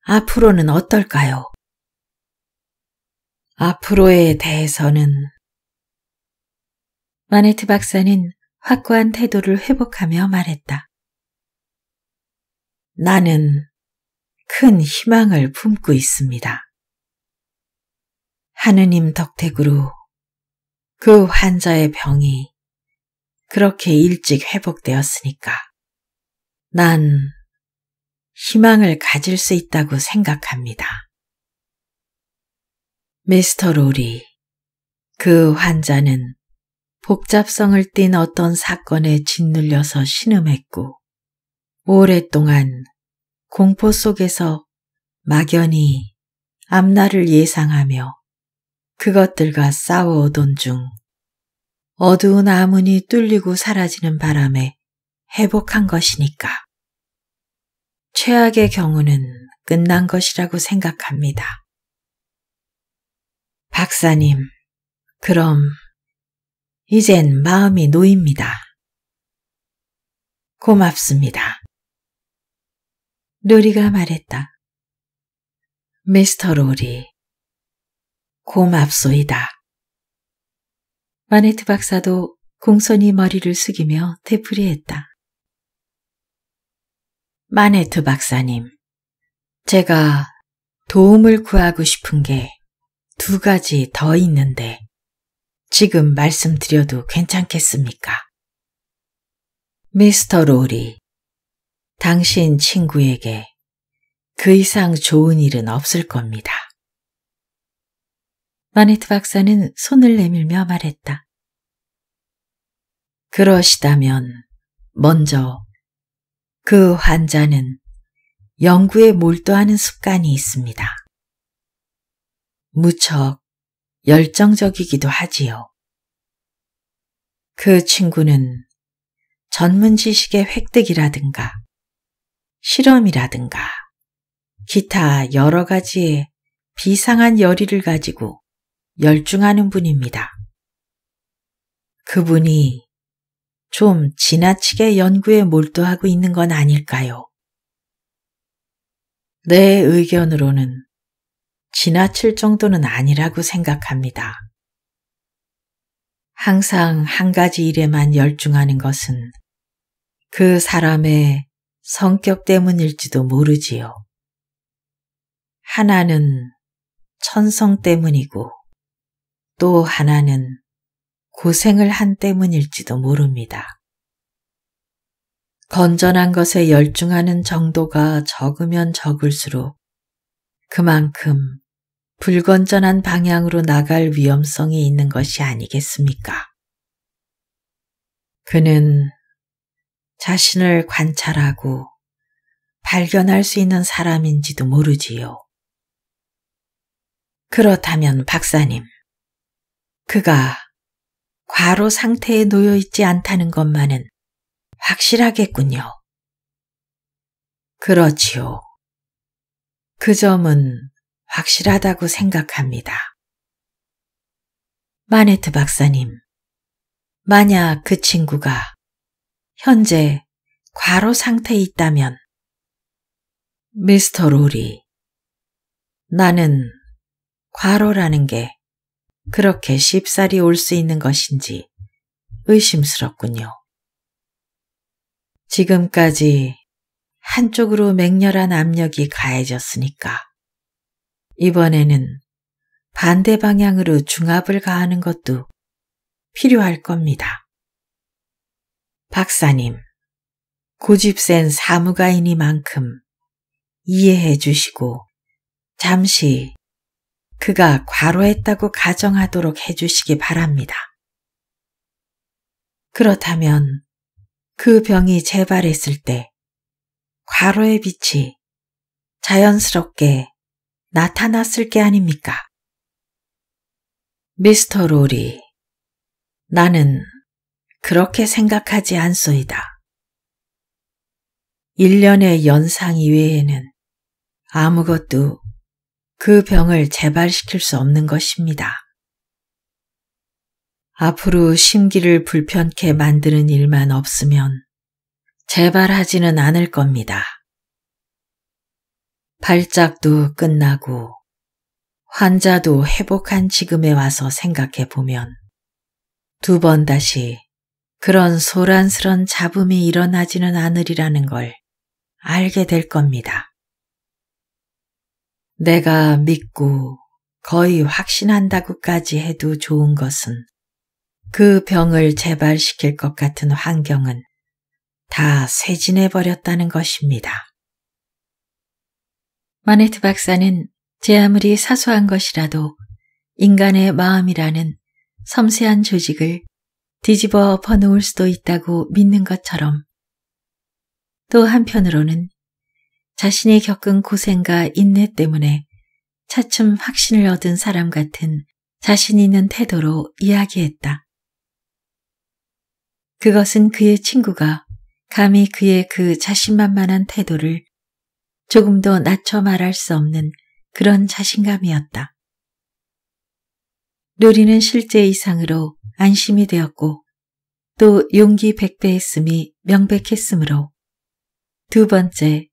앞으로는 어떨까요? 앞으로에 대해서는 마네트 박사는 확고한 태도를 회복하며 말했다. 나는 큰 희망을 품고 있습니다. 하느님 덕택으로 그 환자의 병이 그렇게 일찍 회복되었으니까. 난 희망을 가질 수 있다고 생각합니다. 미스터 롤이 그 환자는 복잡성을 띤 어떤 사건에 짓눌려서 신음했고, 오랫동안 공포 속에서 막연히 앞날을 예상하며 그것들과 싸워오던 중 어두운 암문이 뚫리고 사라지는 바람에 회복한 것이니까. 최악의 경우는 끝난 것이라고 생각합니다. 박사님, 그럼 이젠 마음이 놓입니다. 고맙습니다. 로리가 말했다. 미스터 로리, 고맙소이다. 마네트 박사도 공손히 머리를 숙이며 되풀이했다. 마네트 박사님, 제가 도움을 구하고 싶은 게 두 가지 더 있는데 지금 말씀드려도 괜찮겠습니까? 미스터 로리, 당신 친구에게 그 이상 좋은 일은 없을 겁니다. 마네트 박사는 손을 내밀며 말했다. 그러시다면 먼저 그 환자는 연구에 몰두하는 습관이 있습니다. 무척 열정적이기도 하지요. 그 친구는 전문 지식의 획득이라든가 실험이라든가 기타 여러 가지의 비상한 열의를 가지고 열중하는 분입니다. 그분이 좀 지나치게 연구에 몰두하고 있는 건 아닐까요? 내 의견으로는 지나칠 정도는 아니라고 생각합니다. 항상 한 가지 일에만 열중하는 것은 그 사람의 성격 때문일지도 모르지요. 하나는 천성 때문이고 또 하나는 고생을 한 때문일지도 모릅니다. 건전한 것에 열중하는 정도가 적으면 적을수록 그만큼 불건전한 방향으로 나갈 위험성이 있는 것이 아니겠습니까? 그는 자신을 관찰하고 발견할 수 있는 사람인지도 모르지요. 그렇다면 박사님, 그가 과로 상태에 놓여 있지 않다는 것만은 확실하겠군요. 그렇지요. 그 점은 확실하다고 생각합니다. 마네트 박사님, 만약 그 친구가 현재 과로 상태에 있다면, 미스터 로리, 나는 과로라는 게 그렇게 쉽사리 올 수 있는 것인지 의심스럽군요. 지금까지 한쪽으로 맹렬한 압력이 가해졌으니까 이번에는 반대 방향으로 중압을 가하는 것도 필요할 겁니다. 박사님, 고집센 사무가이니만큼 이해해 주시고 잠시 그가 과로했다고 가정하도록 해주시기 바랍니다. 그렇다면 그 병이 재발했을 때 과로의 빛이 자연스럽게 나타났을 게 아닙니까? 미스터 로리, 나는 그렇게 생각하지 않소이다. 1년의 연상 이외에는 아무것도 그 병을 재발시킬 수 없는 것입니다. 앞으로 심기를 불편케 만드는 일만 없으면 재발하지는 않을 겁니다. 발작도 끝나고 환자도 회복한 지금에 와서 생각해 보면 두 번 다시 그런 소란스런 잡음이 일어나지는 않으리라는 걸 알게 될 겁니다. 내가 믿고 거의 확신한다고까지 해도 좋은 것은 그 병을 재발시킬 것 같은 환경은 다 세진해버렸다는 것입니다. 마네트 박사는 제 아무리 사소한 것이라도 인간의 마음이라는 섬세한 조직을 뒤집어 엎어놓을 수도 있다고 믿는 것처럼 또 한편으로는 자신이 겪은 고생과 인내 때문에 차츰 확신을 얻은 사람 같은 자신 있는 태도로 이야기했다. 그것은 그의 친구가 감히 그의 그 자신만만한 태도를 조금 더 낮춰 말할 수 없는 그런 자신감이었다. 루리는 실제 이상으로 안심이 되었고 또 용기 백배했음이 명백했으므로 두 번째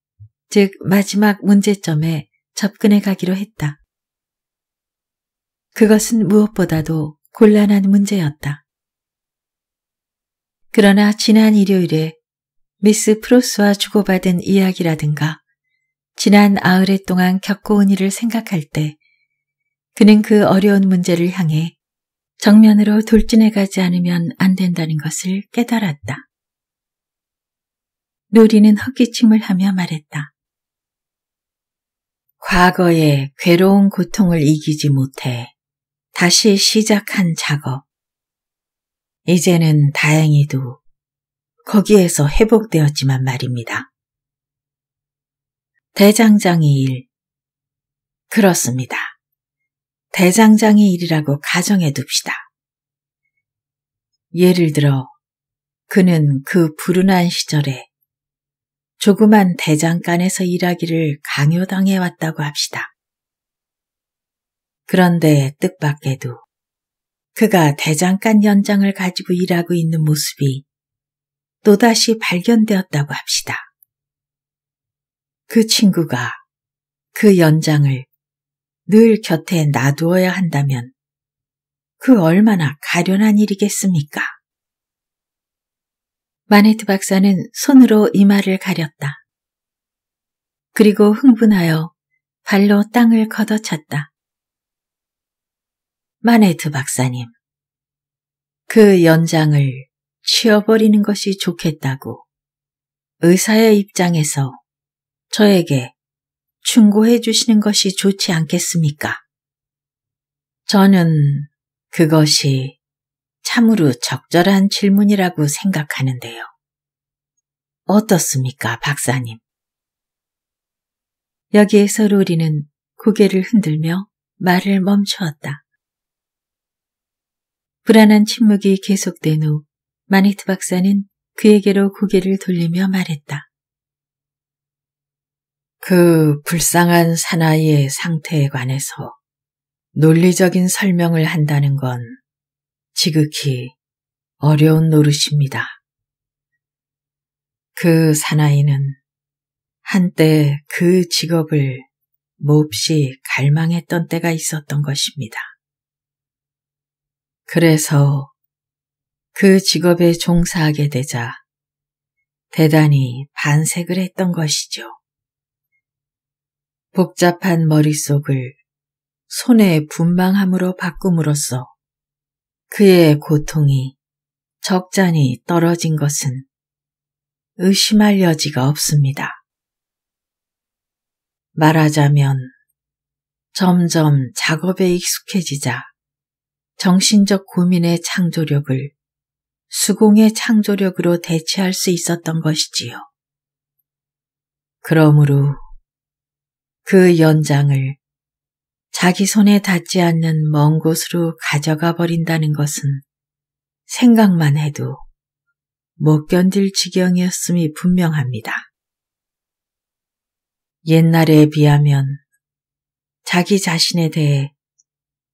즉 마지막 문제점에 접근해 가기로 했다. 그것은 무엇보다도 곤란한 문제였다. 그러나 지난 일요일에 미스 프로스와 주고받은 이야기라든가 지난 아흘에 동안 겪어온 일을 생각할 때 그는 그 어려운 문제를 향해 정면으로 돌진해 가지 않으면 안 된다는 것을 깨달았다. 노리는 헛기침을 하며 말했다. 과거의 괴로운 고통을 이기지 못해 다시 시작한 작업. 이제는 다행히도 거기에서 회복되었지만 말입니다. 대장장이 일. 그렇습니다. 대장장이 일이라고 가정해 둡시다. 예를 들어, 그는 그 불운한 시절에 조그만 대장간에서 일하기를 강요당해 왔다고 합시다. 그런데 뜻밖에도 그가 대장간 연장을 가지고 일하고 있는 모습이 또다시 발견되었다고 합시다. 그 친구가 그 연장을 늘 곁에 놔두어야 한다면 그 얼마나 가련한 일이겠습니까? 마네트 박사는 손으로 이마를 가렸다. 그리고 흥분하여 발로 땅을 걷어찼다. 마네트 박사님, 그 연장을 치워버리는 것이 좋겠다고 의사의 입장에서 저에게 충고해 주시는 것이 좋지 않겠습니까? 저는 그것이 참으로 적절한 질문이라고 생각하는데요. 어떻습니까, 박사님? 여기에서 로리는 고개를 흔들며 말을 멈추었다. 불안한 침묵이 계속된 후마니트 박사는 그에게로 고개를 돌리며 말했다. 그 불쌍한 사나이의 상태에 관해서 논리적인 설명을 한다는 건 지극히 어려운 노릇입니다. 그 사나이는 한때 그 직업을 몹시 갈망했던 때가 있었던 것입니다. 그래서 그 직업에 종사하게 되자 대단히 반색을 했던 것이죠. 복잡한 머릿속을 손의 분방함으로 바꿈으로써 그의 고통이 적잖이 떨어진 것은 의심할 여지가 없습니다. 말하자면 점점 작업에 익숙해지자 정신적 고민의 창조력을 수공의 창조력으로 대체할 수 있었던 것이지요. 그러므로 그 연장을 자기 손에 닿지 않는 먼 곳으로 가져가 버린다는 것은 생각만 해도 못 견딜 지경이었음이 분명합니다. 옛날에 비하면 자기 자신에 대해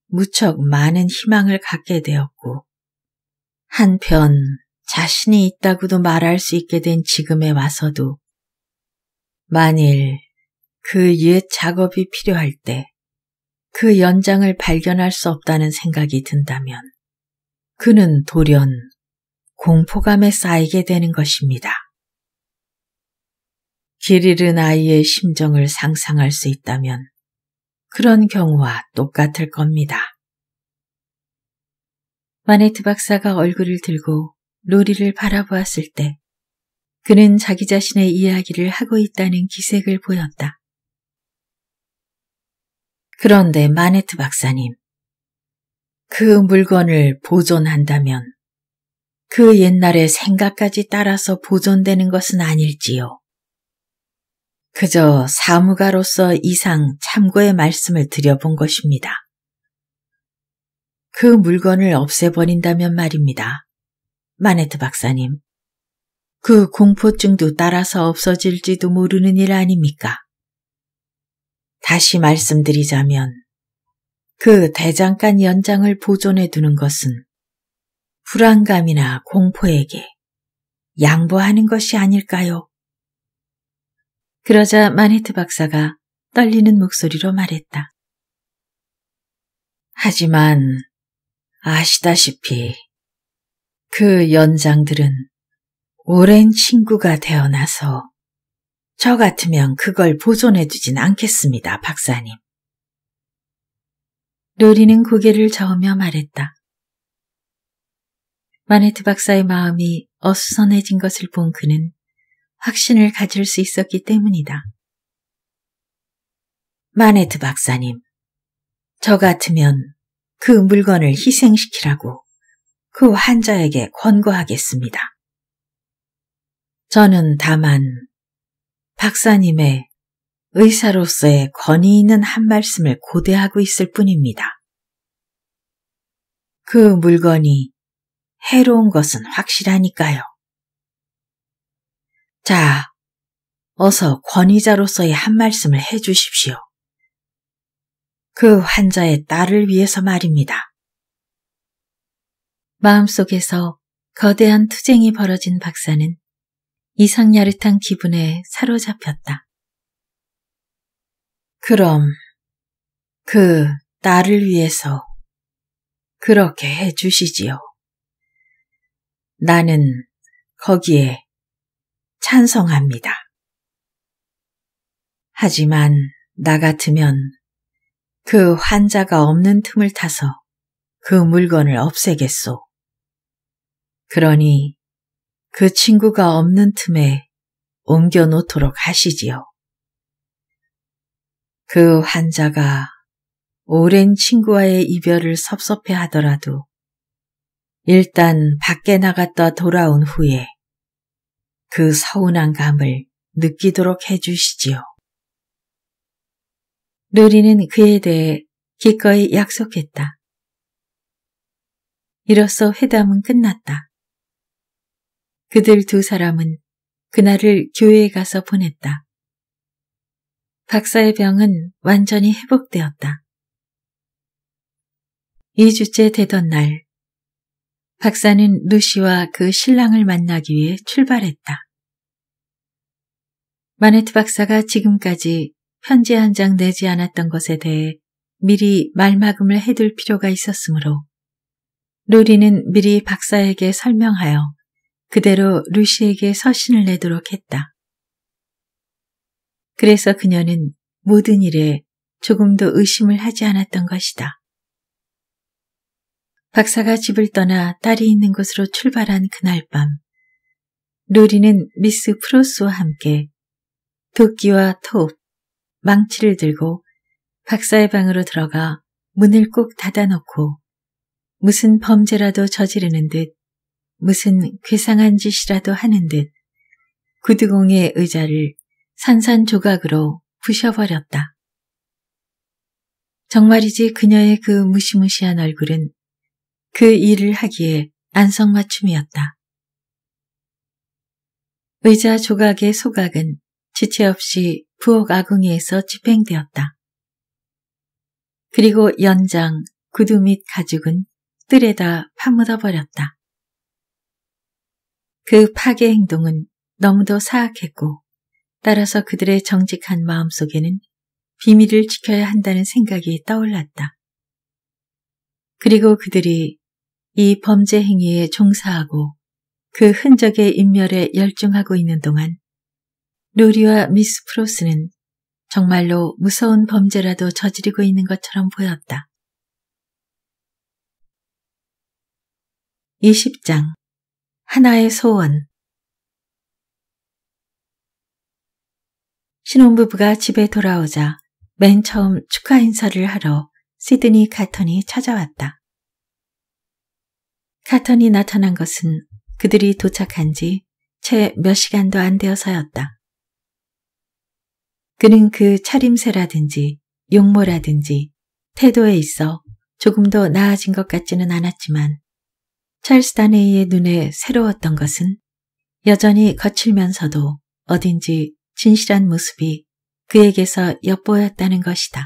무척 많은 희망을 갖게 되었고, 한편 자신이 있다고도 말할 수 있게 된 지금에 와서도 만일 그 옛 작업이 필요할 때그 연장을 발견할 수 없다는 생각이 든다면 그는 돌연 공포감에 쌓이게 되는 것입니다. 길 잃은 아이의 심정을 상상할 수 있다면 그런 경우와 똑같을 겁니다. 마네트 박사가 얼굴을 들고 로리를 바라보았을 때 그는 자기 자신의 이야기를 하고 있다는 기색을 보였다. 그런데 마네트 박사님, 그 물건을 보존한다면 그 옛날의 생각까지 따라서 보존되는 것은 아닐지요. 그저 사무가로서 이상 참고의 말씀을 드려본 것입니다. 그 물건을 없애버린다면 말입니다. 마네트 박사님, 그 공포증도 따라서 없어질지도 모르는 일 아닙니까? 다시 말씀드리자면 그 대장간 연장을 보존해 두는 것은 불안감이나 공포에게 양보하는 것이 아닐까요? 그러자 마네트 박사가 떨리는 목소리로 말했다. 하지만 아시다시피 그 연장들은 오랜 친구가 되어나서 저 같으면 그걸 보존해주진 않겠습니다, 박사님. 로리는 고개를 저으며 말했다. 마네트 박사의 마음이 어수선해진 것을 본 그는 확신을 가질 수 있었기 때문이다. 마네트 박사님, 저 같으면 그 물건을 희생시키라고 그 환자에게 권고하겠습니다. 저는 다만 박사님의 의사로서의 권위 있는 한 말씀을 고대하고 있을 뿐입니다. 그 물건이 해로운 것은 확실하니까요. 자, 어서 권위자로서의 한 말씀을 해주십시오. 그 환자의 딸을 위해서 말입니다. 마음속에서 거대한 투쟁이 벌어진 박사는 이상야릇한 기분에 사로잡혔다. 그럼 그 나를 위해서 그렇게 해주시지요. 나는 거기에 찬성합니다. 하지만 나 같으면 그 환자가 없는 틈을 타서 그 물건을 없애겠소. 그러니 그 친구가 없는 틈에 옮겨놓도록 하시지요. 그 환자가 오랜 친구와의 이별을 섭섭해 하더라도 일단 밖에 나갔다 돌아온 후에 그 서운한 감을 느끼도록 해주시지요. 루리는 그에 대해 기꺼이 약속했다. 이로써 회담은 끝났다. 그들 두 사람은 그날을 교회에 가서 보냈다. 박사의 병은 완전히 회복되었다. 2주째 되던 날, 박사는 루시와 그 신랑을 만나기 위해 출발했다. 마네트 박사가 지금까지 편지 한 장 내지 않았던 것에 대해 미리 말막음을 해둘 필요가 있었으므로 루리는 미리 박사에게 설명하여 그대로 루시에게 서신을 내도록 했다. 그래서 그녀는 모든 일에 조금도 의심을 하지 않았던 것이다. 박사가 집을 떠나 딸이 있는 곳으로 출발한 그날 밤, 루리는 미스 프로스와 함께 도끼와 톱, 망치를 들고 박사의 방으로 들어가 문을 꼭 닫아놓고 무슨 범죄라도 저지르는 듯 무슨 괴상한 짓이라도 하는 듯 구두공의 의자를 산산조각으로 부셔버렸다. 정말이지 그녀의 그 무시무시한 얼굴은 그 일을 하기에 안성맞춤이었다. 의자 조각의 소각은 지체 없이 부엌 아궁이에서 집행되었다. 그리고 연장, 구두 및 가죽은 뜰에다 파묻어 버렸다. 그 파괴 행동은 너무도 사악했고 따라서 그들의 정직한 마음 속에는 비밀을 지켜야 한다는 생각이 떠올랐다. 그리고 그들이 이 범죄 행위에 종사하고 그 흔적의 인멸에 열중하고 있는 동안 루리와 미스 프로스는 정말로 무서운 범죄라도 저지르고 있는 것처럼 보였다. 20장 하나의 소원 신혼부부가 집에 돌아오자 맨 처음 축하 인사를 하러 시드니 카턴이 찾아왔다. 카턴이 나타난 것은 그들이 도착한 지 채 몇 시간도 안 되어서였다. 그는 그 차림새라든지 용모라든지 태도에 있어 조금 더 나아진 것 같지는 않았지만 찰스 다네이의 눈에 새로웠던 것은 여전히 거칠면서도 어딘지 진실한 모습이 그에게서 엿보였다는 것이다.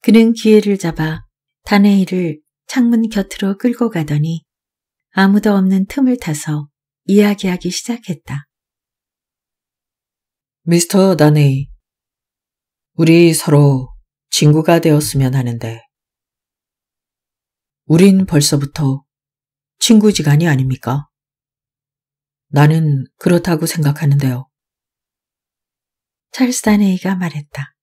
그는 기회를 잡아 다네이를 창문 곁으로 끌고 가더니 아무도 없는 틈을 타서 이야기하기 시작했다. 미스터 다네이, 우리 서로 친구가 되었으면 하는데 우린 벌써부터 친구지간이 아닙니까? 나는 그렇다고 생각하는데요. 찰스 다네이가 말했다.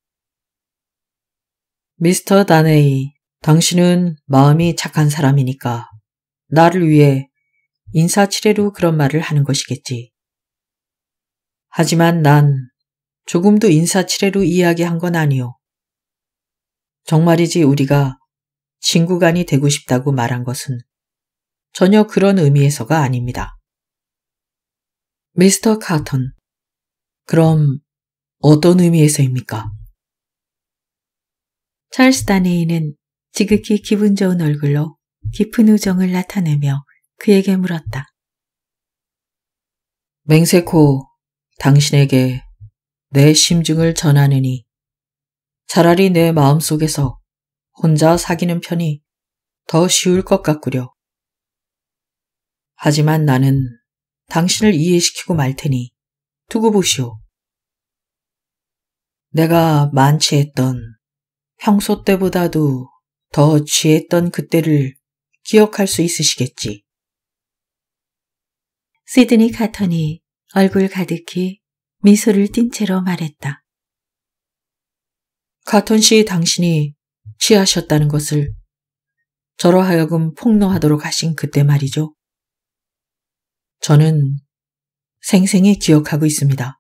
미스터 다네이, 당신은 마음이 착한 사람이니까 나를 위해 인사치레로 그런 말을 하는 것이겠지. 하지만 난 조금도 인사치레로 이야기한 건 아니오. 정말이지 우리가 진구간이 되고 싶다고 말한 것은 전혀 그런 의미에서가 아닙니다. 미스터 카턴, 그럼 어떤 의미에서입니까? 찰스 다네이는 지극히 기분 좋은 얼굴로 깊은 우정을 나타내며 그에게 물었다. 맹세코 당신에게 내 심증을 전하느니 차라리 내 마음속에서 혼자 사귀는 편이 더 쉬울 것 같구려. 하지만 나는 당신을 이해시키고 말 테니 두고 보시오. 내가 만취했던 평소 때보다도 더 취했던 그때를 기억할 수 있으시겠지. 시드니 카턴이 얼굴 가득히 미소를 띤 채로 말했다. 카톤씨 당신이 취하셨다는 것을 저로 하여금 폭로하도록 하신 그때 말이죠. 저는 생생히 기억하고 있습니다.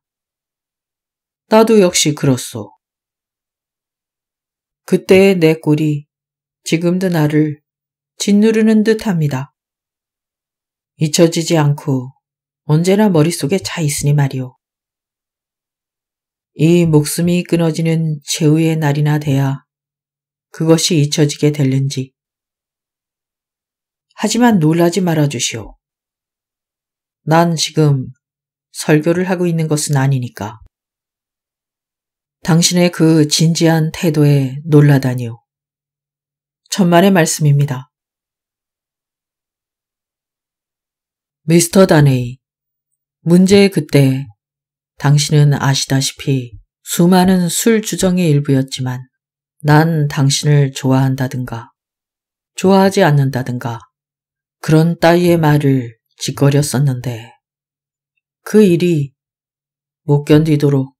나도 역시 그렇소. 그때의 내 꼴이 지금도 나를 짓누르는 듯 합니다. 잊혀지지 않고 언제나 머릿속에 차 있으니 말이오. 이 목숨이 끊어지는 최후의 날이나 돼야 그것이 잊혀지게 될는지. 하지만 놀라지 말아주시오. 난 지금 설교를 하고 있는 것은 아니니까. 당신의 그 진지한 태도에 놀라다니요. 천만의 말씀입니다. 미스터 다네이, 문제의 그때 당신은 아시다시피 수많은 술 주정의 일부였지만 난 당신을 좋아한다든가 좋아하지 않는다든가 그런 따위의 말을 짓거렸었는데 그 일이 못 견디도록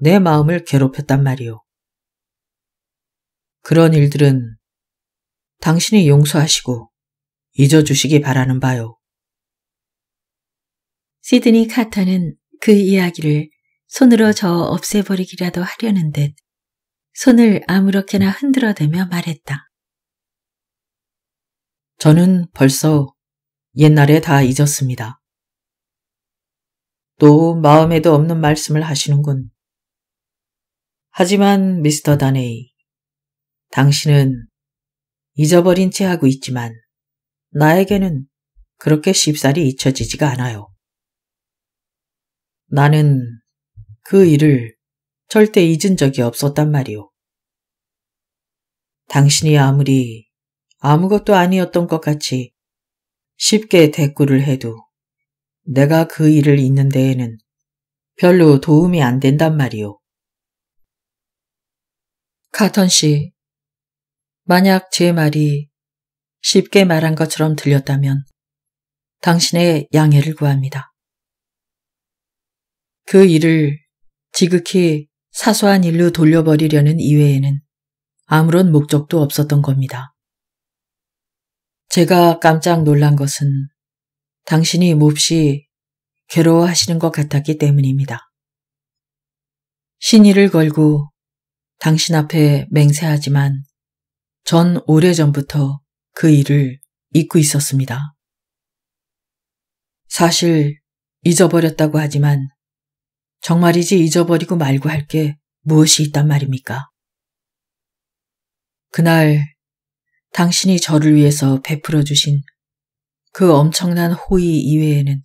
내 마음을 괴롭혔단 말이오. 그런 일들은 당신이 용서하시고 잊어주시기 바라는 바요. 시드니 카터는 그 이야기를 손으로 저 없애버리기라도 하려는 듯 손을 아무렇게나 흔들어대며 말했다. 저는 벌써 옛날에 다 잊었습니다. 또 마음에도 없는 말씀을 하시는군. 하지만 미스터 다네이, 당신은 잊어버린 채 하고 있지만 나에게는 그렇게 쉽사리 잊혀지지가 않아요. 나는 그 일을 절대 잊은 적이 없었단 말이오. 당신이 아무리 아무것도 아니었던 것 같이 쉽게 대꾸를 해도 내가 그 일을 잊는 데에는 별로 도움이 안 된단 말이오. 카턴 씨, 만약 제 말이 쉽게 말한 것처럼 들렸다면 당신의 양해를 구합니다. 그 일을 지극히 사소한 일로 돌려버리려는 이외에는 아무런 목적도 없었던 겁니다. 제가 깜짝 놀란 것은 당신이 몹시 괴로워하시는 것 같았기 때문입니다. 신의를 걸고 당신 앞에 맹세하지만 전 오래전부터 그 일을 잊고 있었습니다. 사실 잊어버렸다고 하지만 정말이지 잊어버리고 말고 할 게 무엇이 있단 말입니까? 그날 당신이 저를 위해서 베풀어 주신 그 엄청난 호의 이외에는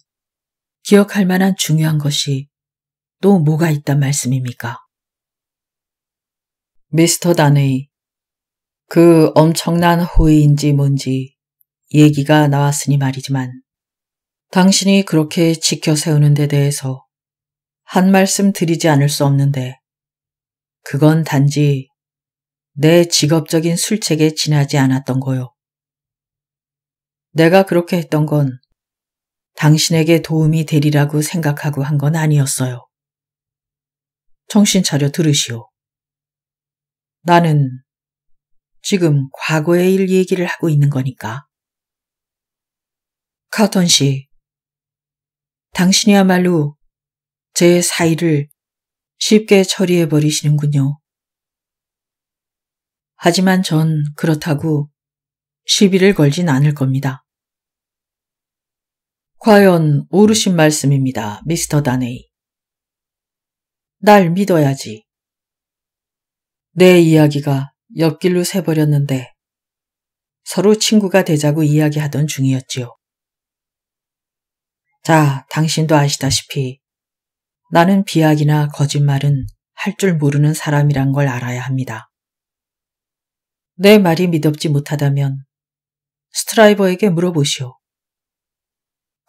기억할 만한 중요한 것이 또 뭐가 있단 말씀입니까? 미스터 단의 그 엄청난 호의인지 뭔지 얘기가 나왔으니 말이지만 당신이 그렇게 지켜 세우는 데 대해서 한 말씀 드리지 않을 수 없는데 그건 단지 내 직업적인 술책에 지나지 않았던 거요. 내가 그렇게 했던 건 당신에게 도움이 되리라고 생각하고 한 건 아니었어요. 정신 차려 들으시오. 나는 지금 과거의 일 얘기를 하고 있는 거니까. 카톤 씨, 당신이야말로 제 사이를 쉽게 처리해 버리시는군요. 하지만 전 그렇다고 시비를 걸진 않을 겁니다. 과연 오르신 말씀입니다, 미스터 다네이. 날 믿어야지. 내 이야기가 옆길로 새버렸는데 서로 친구가 되자고 이야기하던 중이었지요. 자, 당신도 아시다시피 나는 비약이나 거짓말은 할 줄 모르는 사람이란 걸 알아야 합니다. 내 말이 믿었지 못하다면 스트라이버에게 물어보시오.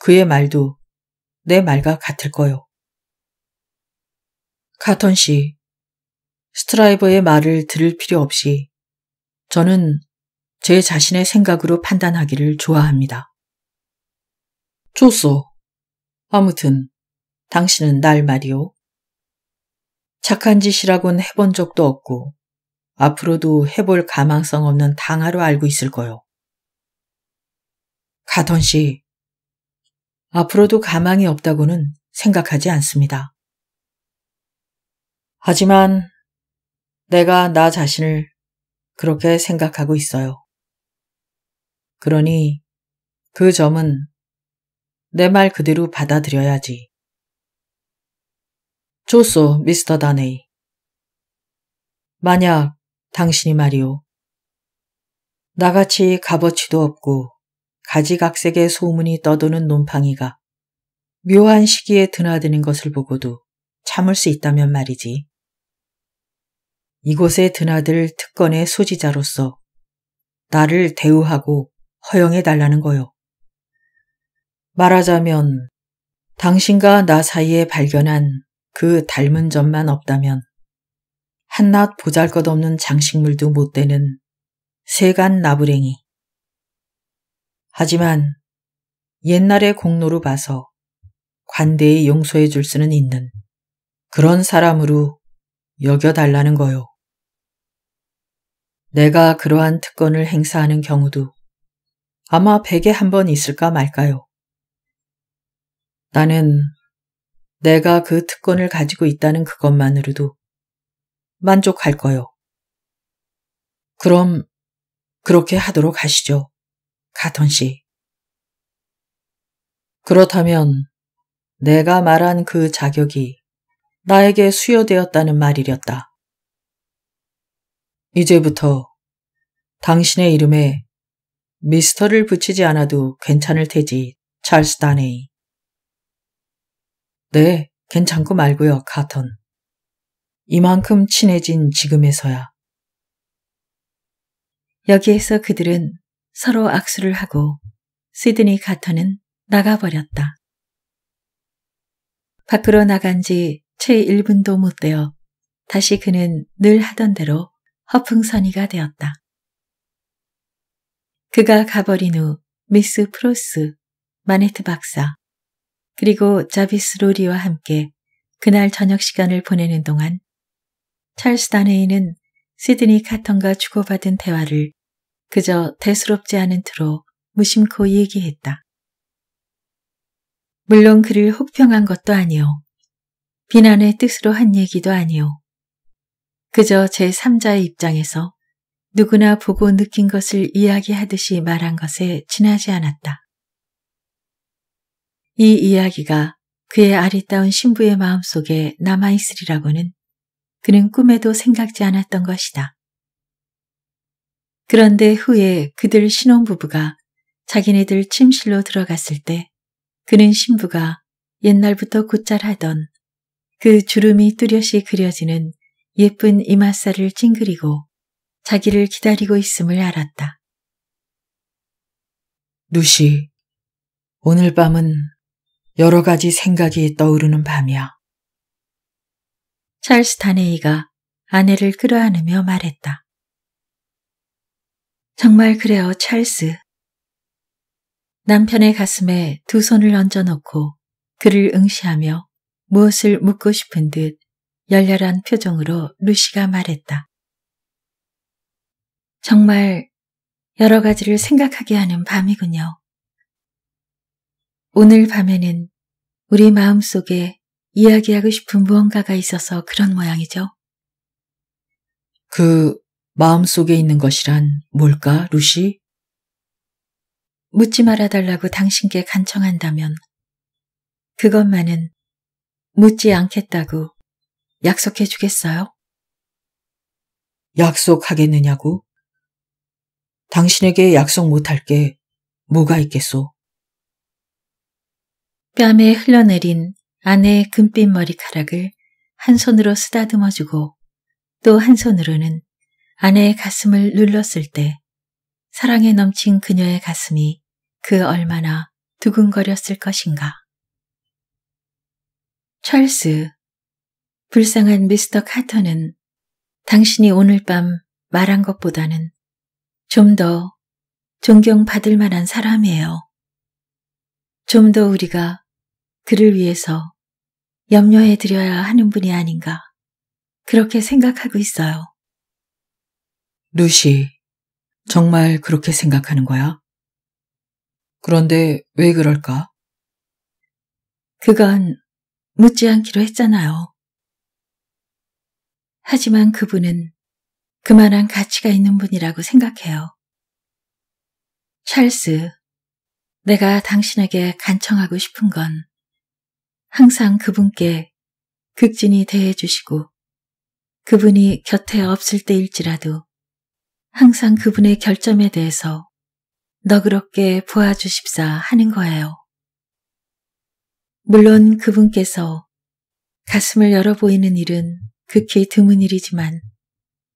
그의 말도 내 말과 같을 거요. 카톤 씨, 스트라이버의 말을 들을 필요 없이 저는 제 자신의 생각으로 판단하기를 좋아합니다. 좋소. 아무튼 당신은 날 말이오. 착한 짓이라곤 해본 적도 없고 앞으로도 해볼 가망성 없는 당하로 알고 있을 거요. 가던 씨, 앞으로도 가망이 없다고는 생각하지 않습니다. 하지만 내가 나 자신을 그렇게 생각하고 있어요. 그러니 그 점은 내 말 그대로 받아들여야지. 좋소, 미스터 다네이. 만약 당신이 말이오. 나같이 값어치도 없고 가지각색의 소문이 떠도는 논팡이가 묘한 시기에 드나드는 것을 보고도 참을 수 있다면 말이지. 이곳에 드나들 특권의 소지자로서 나를 대우하고 허용해달라는 거요. 말하자면 당신과 나 사이에 발견한 그 닮은 점만 없다면 한낱 보잘것없는 장식물도 못되는 세간 나부랭이. 하지만 옛날의 공로로 봐서 관대히 용서해 줄 수는 있는 그런 사람으로 여겨달라는 거요. 내가 그러한 특권을 행사하는 경우도 아마 백에 한 번 있을까 말까요. 나는 내가 그 특권을 가지고 있다는 그것만으로도 만족할 거요. 그럼 그렇게 하도록 하시죠. 가던 씨. 그렇다면 내가 말한 그 자격이 나에게 수여되었다는 말이렸다. 이제부터 당신의 이름에 미스터를 붙이지 않아도 괜찮을 테지, 찰스 다네이. 네, 괜찮고 말고요, 카턴. 이만큼 친해진 지금에서야. 여기에서 그들은 서로 악수를 하고 시드니 카턴은 나가버렸다. 밖으로 나간 지채 1분도 못 되어 다시 그는 늘 하던 대로 허풍선이가 되었다. 그가 가버린 후 미스 프로스, 마네트 박사, 그리고 자비스 로리와 함께 그날 저녁 시간을 보내는 동안 찰스 다네이는 시드니 카턴과 주고받은 대화를 그저 대수롭지 않은 투로 무심코 얘기했다. 물론 그를 혹평한 것도 아니요. 비난의 뜻으로 한 얘기도 아니요. 그저 제3자의 입장에서 누구나 보고 느낀 것을 이야기하듯이 말한 것에 지나지 않았다. 이 이야기가 그의 아리따운 신부의 마음속에 남아있으리라고는 그는 꿈에도 생각지 않았던 것이다. 그런데 후에 그들 신혼부부가 자기네들 침실로 들어갔을 때 그는 신부가 옛날부터 곧잘하던 그 주름이 뚜렷이 그려지는 예쁜 이마살을 찡그리고 자기를 기다리고 있음을 알았다. 루시, 오늘 밤은 여러 가지 생각이 떠오르는 밤이야. 찰스 다네이가 아내를 끌어안으며 말했다. 정말 그래요, 찰스. 남편의 가슴에 두 손을 얹어놓고 그를 응시하며 무엇을 묻고 싶은 듯 열렬한 표정으로 루시가 말했다. 정말 여러 가지를 생각하게 하는 밤이군요. 오늘 밤에는 우리 마음속에 이야기하고 싶은 무언가가 있어서 그런 모양이죠. 그 마음속에 있는 것이란 뭘까, 루시? 묻지 말아달라고 당신께 간청한다면 그것만은 묻지 않겠다고 약속해 주겠어요? 약속하겠느냐고? 당신에게 약속 못할 게 뭐가 있겠소? 뺨에 흘러내린 아내의 금빛 머리카락을 한 손으로 쓰다듬어주고 또 한 손으로는 아내의 가슴을 눌렀을 때 사랑에 넘친 그녀의 가슴이 그 얼마나 두근거렸을 것인가. 찰스, 불쌍한 미스터 카터는 당신이 오늘 밤 말한 것보다는 좀 더 존경받을 만한 사람이에요. 좀 더 우리가 그를 위해서 염려해 드려야 하는 분이 아닌가 그렇게 생각하고 있어요. 루시, 정말 그렇게 생각하는 거야? 그런데 왜 그럴까? 그건 묻지 않기로 했잖아요. 하지만 그분은 그만한 가치가 있는 분이라고 생각해요. 찰스, 내가 당신에게 간청하고 싶은 건 항상 그분께 극진히 대해주시고 그분이 곁에 없을 때일지라도 항상 그분의 결점에 대해서 너그럽게 보아주십사 하는 거예요. 물론 그분께서 가슴을 열어 보이는 일은 극히 드문 일이지만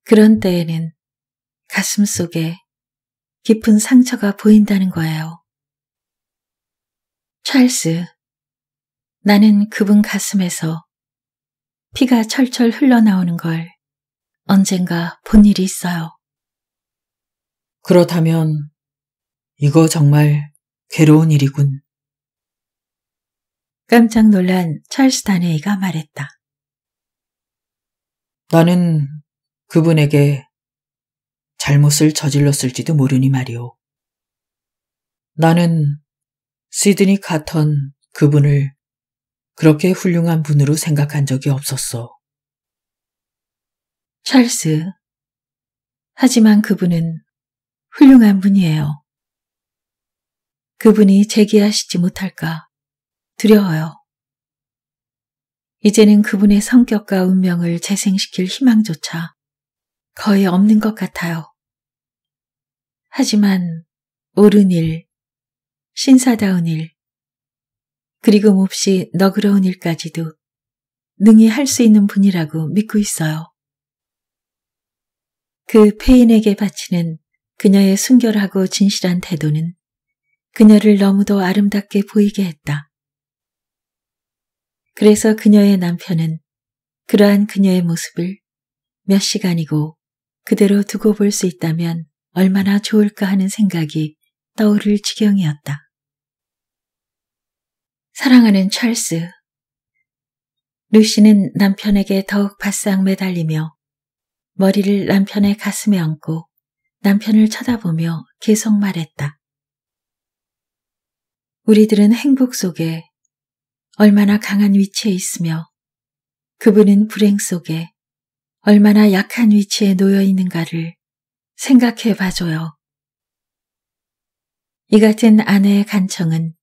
그런 때에는 가슴 속에 깊은 상처가 보인다는 거예요. 찰스 나는 그분 가슴에서 피가 철철 흘러나오는 걸 언젠가 본 일이 있어요. 그렇다면 이거 정말 괴로운 일이군. 깜짝 놀란 찰스 단의이가 말했다. 나는 그분에게 잘못을 저질렀을지도 모르니 말이오. 나는 시드니 카턴 그분을 그렇게 훌륭한 분으로 생각한 적이 없었어. 찰스. 하지만 그분은 훌륭한 분이에요. 그분이 재기하시지 못할까 두려워요. 이제는 그분의 성격과 운명을 재생시킬 희망조차 거의 없는 것 같아요. 하지만 옳은 일, 신사다운 일, 그리고 몹시 너그러운 일까지도 능히 할 수 있는 분이라고 믿고 있어요. 그 페인에게 바치는 그녀의 순결하고 진실한 태도는 그녀를 너무도 아름답게 보이게 했다. 그래서 그녀의 남편은 그러한 그녀의 모습을 몇 시간이고 그대로 두고 볼 수 있다면 얼마나 좋을까 하는 생각이 떠오를 지경이었다. 사랑하는 찰스. 루시는 남편에게 더욱 바싹 매달리며 머리를 남편의 가슴에 얹고 남편을 쳐다보며 계속 말했다. 우리들은 행복 속에 얼마나 강한 위치에 있으며 그분은 불행 속에 얼마나 약한 위치에 놓여 있는가를 생각해 봐줘요. 이 같은 아내의 간청은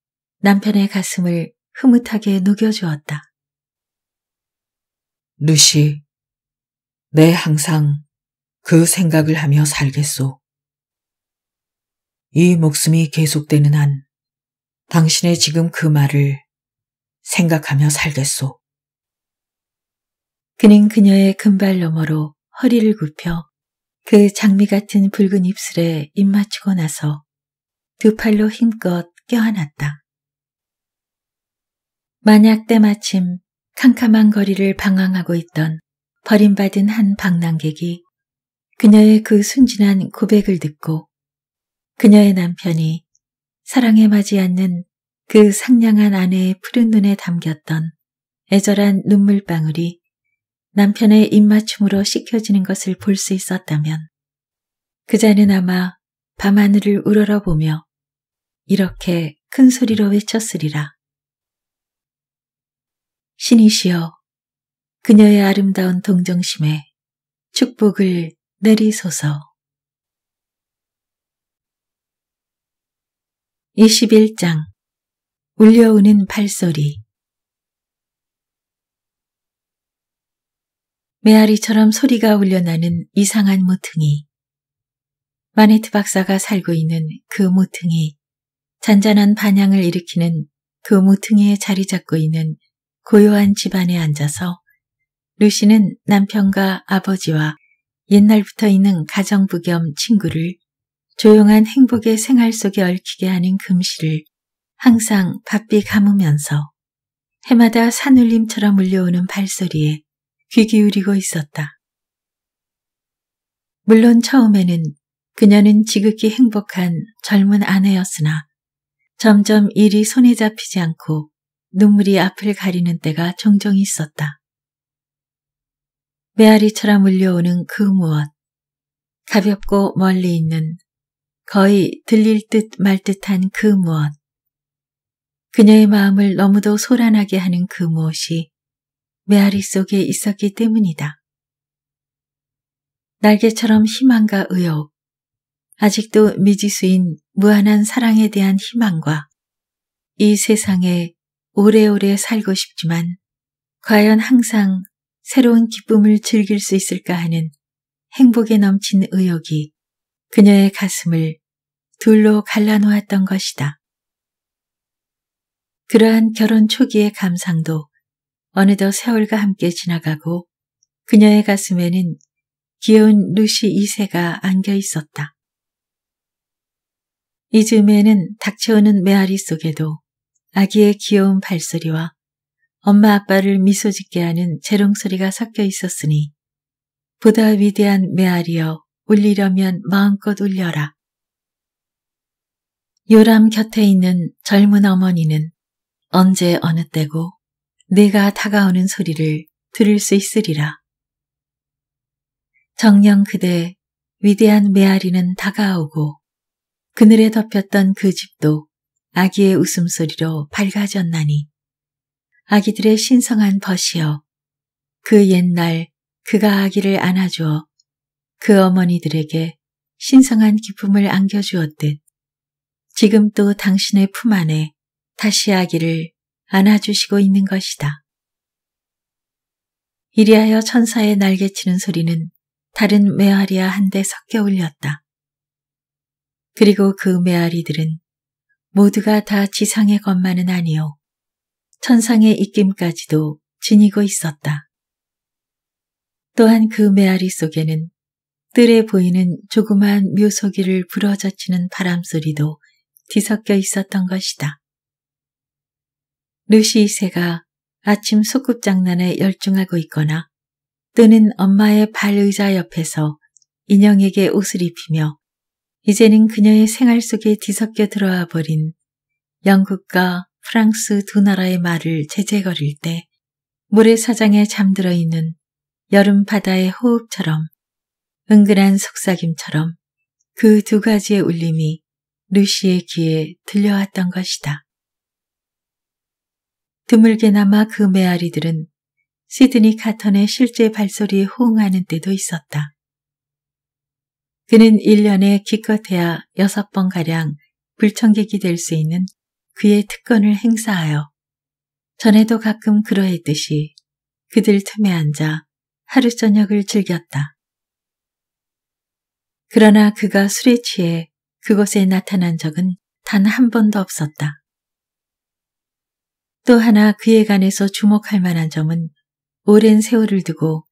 남편의 가슴을 흐뭇하게 녹여주었다. 루시, 내 항상 그 생각을 하며 살겠소. 이 목숨이 계속되는 한 당신의 지금 그 말을 생각하며 살겠소. 그는 그녀의 금발 너머로 허리를 굽혀 그 장미 같은 붉은 입술에 입맞추고 나서 두 팔로 힘껏 껴안았다. 만약 때마침 캄캄한 거리를 방황하고 있던 버림받은 한 방랑객이 그녀의 그 순진한 고백을 듣고 그녀의 남편이 사랑에 맞지 않는 그 상냥한 아내의 푸른 눈에 담겼던 애절한 눈물방울이 남편의 입맞춤으로 씻겨지는 것을 볼 수 있었다면 그자는 아마 밤하늘을 우러러보며 이렇게 큰 소리로 외쳤으리라. 신이시여 그녀의 아름다운 동정심에 축복을 내리소서. 21장 울려오는 발소리 메아리처럼 소리가 울려나는 이상한 모퉁이 마네트 박사가 살고 있는 그 모퉁이 잔잔한 반향을 일으키는 그 모퉁이에 자리 잡고 있는 고요한 집안에 앉아서 루시는 남편과 아버지와 옛날부터 있는 가정부 겸 친구를 조용한 행복의 생활 속에 얽히게 하는 금시를 항상 바삐 감으면서 해마다 산울림처럼 울려오는 발소리에 귀 기울이고 있었다. 물론 처음에는 그녀는 지극히 행복한 젊은 아내였으나 점점 일이 손에 잡히지 않고 눈물이 앞을 가리는 때가 종종 있었다. 메아리처럼 울려오는그 무엇, 가볍고 멀리 있는 거의 들릴 듯 말 듯한 그 무엇, 그녀의 마음을 너무도 소란하게 하는 그 무엇이 메아리 속에 있었기 때문이다. 날개처럼 희망과 의욕, 아직도 미지수인 무한한 사랑에 대한 희망과 이세상에 오래오래 살고 싶지만 과연 항상 새로운 기쁨을 즐길 수 있을까 하는 행복에 넘친 의욕이 그녀의 가슴을 둘로 갈라놓았던 것이다. 그러한 결혼 초기의 감상도 어느덧 세월과 함께 지나가고 그녀의 가슴에는 귀여운 루시 2세가 안겨 있었다. 이즈음에는 닥쳐오는 메아리 속에도 아기의 귀여운 발소리와 엄마 아빠를 미소 짓게 하는 재롱소리가 섞여 있었으니 보다 위대한 메아리여 울리려면 마음껏 울려라. 요람 곁에 있는 젊은 어머니는 언제 어느 때고 내가 다가오는 소리를 들을 수 있으리라. 정령 그대 위대한 메아리는 다가오고 그늘에 덮였던 그 집도 아기의 웃음소리로 밝아졌나니 아기들의 신성한 벗이여 그 옛날 그가 아기를 안아주어 그 어머니들에게 신성한 기쁨을 안겨주었듯 지금 도 당신의 품 안에 다시 아기를 안아주시고 있는 것이다. 이리하여 천사의 날개치는 소리는 다른 메아리와 한데 섞여 울렸다. 그리고 그 메아리들은 모두가 다 지상의 것만은 아니요. 천상의 입김까지도 지니고 있었다. 또한 그 메아리 속에는 뜰에 보이는 조그만 묘소기를 부러젖히는 바람소리도 뒤섞여 있었던 것이다. 루시이세가 아침 소꿉장난에 열중하고 있거나 또는 엄마의 발의자 옆에서 인형에게 옷을 입히며 이제는 그녀의 생활 속에 뒤섞여 들어와 버린 영국과 프랑스 두 나라의 말을 제재거릴 때 모래사장에 잠들어 있는 여름 바다의 호흡처럼 은근한 속삭임처럼 그 두 가지의 울림이 루시의 귀에 들려왔던 것이다. 드물게나마 그 메아리들은 시드니 카턴의 실제 발소리에 호응하는 때도 있었다. 그는 1년에 기껏해야 6번 가량 불청객이 될 수 있는 그의 특권을 행사하여 전에도 가끔 그러했듯이 그들 틈에 앉아 하루 저녁을 즐겼다. 그러나 그가 술에 취해 그곳에 나타난 적은 단 한 번도 없었다. 또 하나 그에 관해서 주목할 만한 점은 오랜 세월을 두고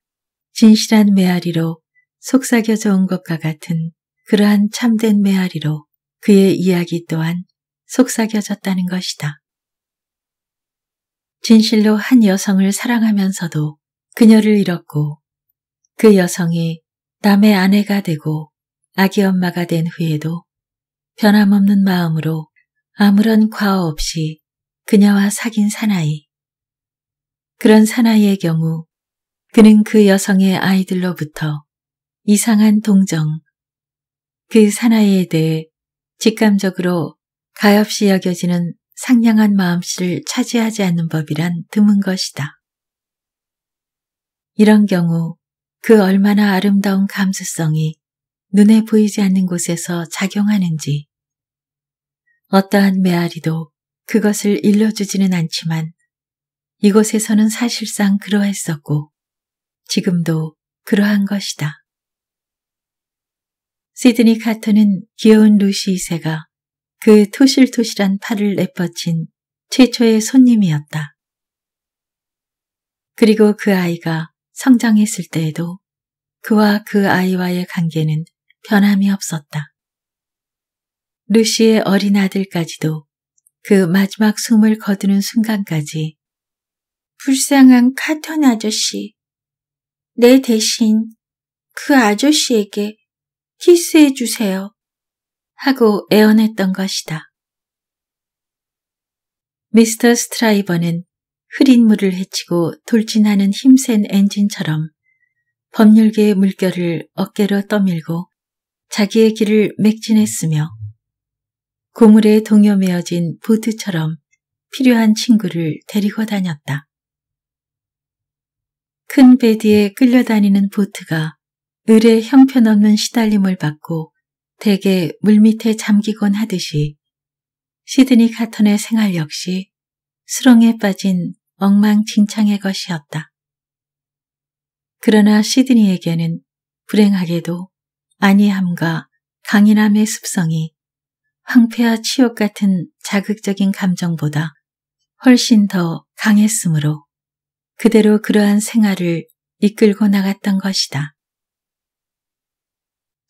진실한 메아리로 속삭여져 온 것과 같은 그러한 참된 메아리로 그의 이야기 또한 속삭여졌다는 것이다. 진실로 한 여성을 사랑하면서도 그녀를 잃었고 그 여성이 남의 아내가 되고 아기 엄마가 된 후에도 변함없는 마음으로 아무런 과오 없이 그녀와 사귄 사나이. 그런 사나이의 경우 그는 그 여성의 아이들로부터 이상한 동정. 그 사나이에 대해 직감적으로 가엾이 여겨지는 상냥한 마음씨를 차지하지 않는 법이란 드문 것이다. 이런 경우 그 얼마나 아름다운 감수성이 눈에 보이지 않는 곳에서 작용하는지 어떠한 메아리도 그것을 일러주지는 않지만 이곳에서는 사실상 그러했었고 지금도 그러한 것이다. 시드니 카터는 귀여운 루시이세가 그 토실토실한 팔을 내뻗친 최초의 손님이었다. 그리고 그 아이가 성장했을 때에도 그와 그 아이와의 관계는 변함이 없었다. 루시의 어린 아들까지도 그 마지막 숨을 거두는 순간까지 불쌍한 카턴 아저씨, 내 대신 그 아저씨에게 키스해 주세요. 하고 애원했던 것이다. 미스터 스트라이버는 흐린 물을 헤치고 돌진하는 힘센 엔진처럼 법률계의 물결을 어깨로 떠밀고 자기의 길을 맥진했으며 고물에 동요매어진 보트처럼 필요한 친구를 데리고 다녔다. 큰베디에 끌려다니는 보트가 을의 형편없는 시달림을 받고 대개 물밑에 잠기곤 하듯이 시드니 카턴의 생활 역시 수렁에 빠진 엉망진창의 것이었다. 그러나 시드니에게는 불행하게도 안이함과 강인함의 습성이 황폐와 치욕 같은 자극적인 감정보다 훨씬 더 강했으므로 그대로 그러한 생활을 이끌고 나갔던 것이다.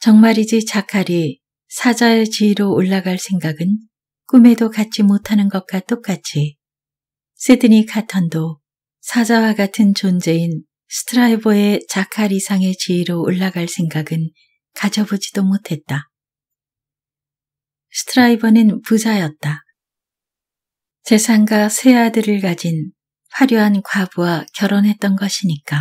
정말이지 자칼이 사자의 지위로 올라갈 생각은 꿈에도 갖지 못하는 것과 똑같이 세드니 카턴도 사자와 같은 존재인 스트라이버의 자칼 이상의 지위로 올라갈 생각은 가져보지도 못했다. 스트라이버는 부자였다. 재산과 세 아들을 가진 화려한 과부와 결혼했던 것이니까.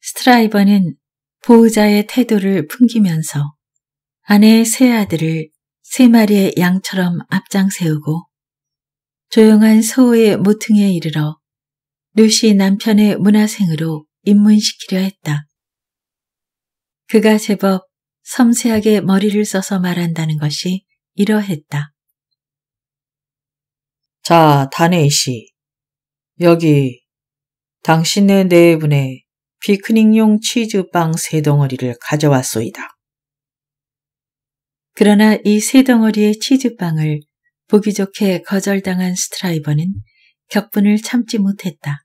스트라이버는 보호자의 태도를 풍기면서 아내의 세 아들을 세 마리의 양처럼 앞장세우고 조용한 서호의 모퉁이에 이르러 루시 남편의 문화생으로 입문시키려 했다. 그가 제법 섬세하게 머리를 써서 말한다는 것이 이러했다. 자, 다네이 씨. 여기 당신의 네분의 피크닉용 치즈빵 세 덩어리를 가져왔소이다. 그러나 이 세 덩어리의 치즈빵을 보기 좋게 거절당한 스트라이버는 격분을 참지 못했다.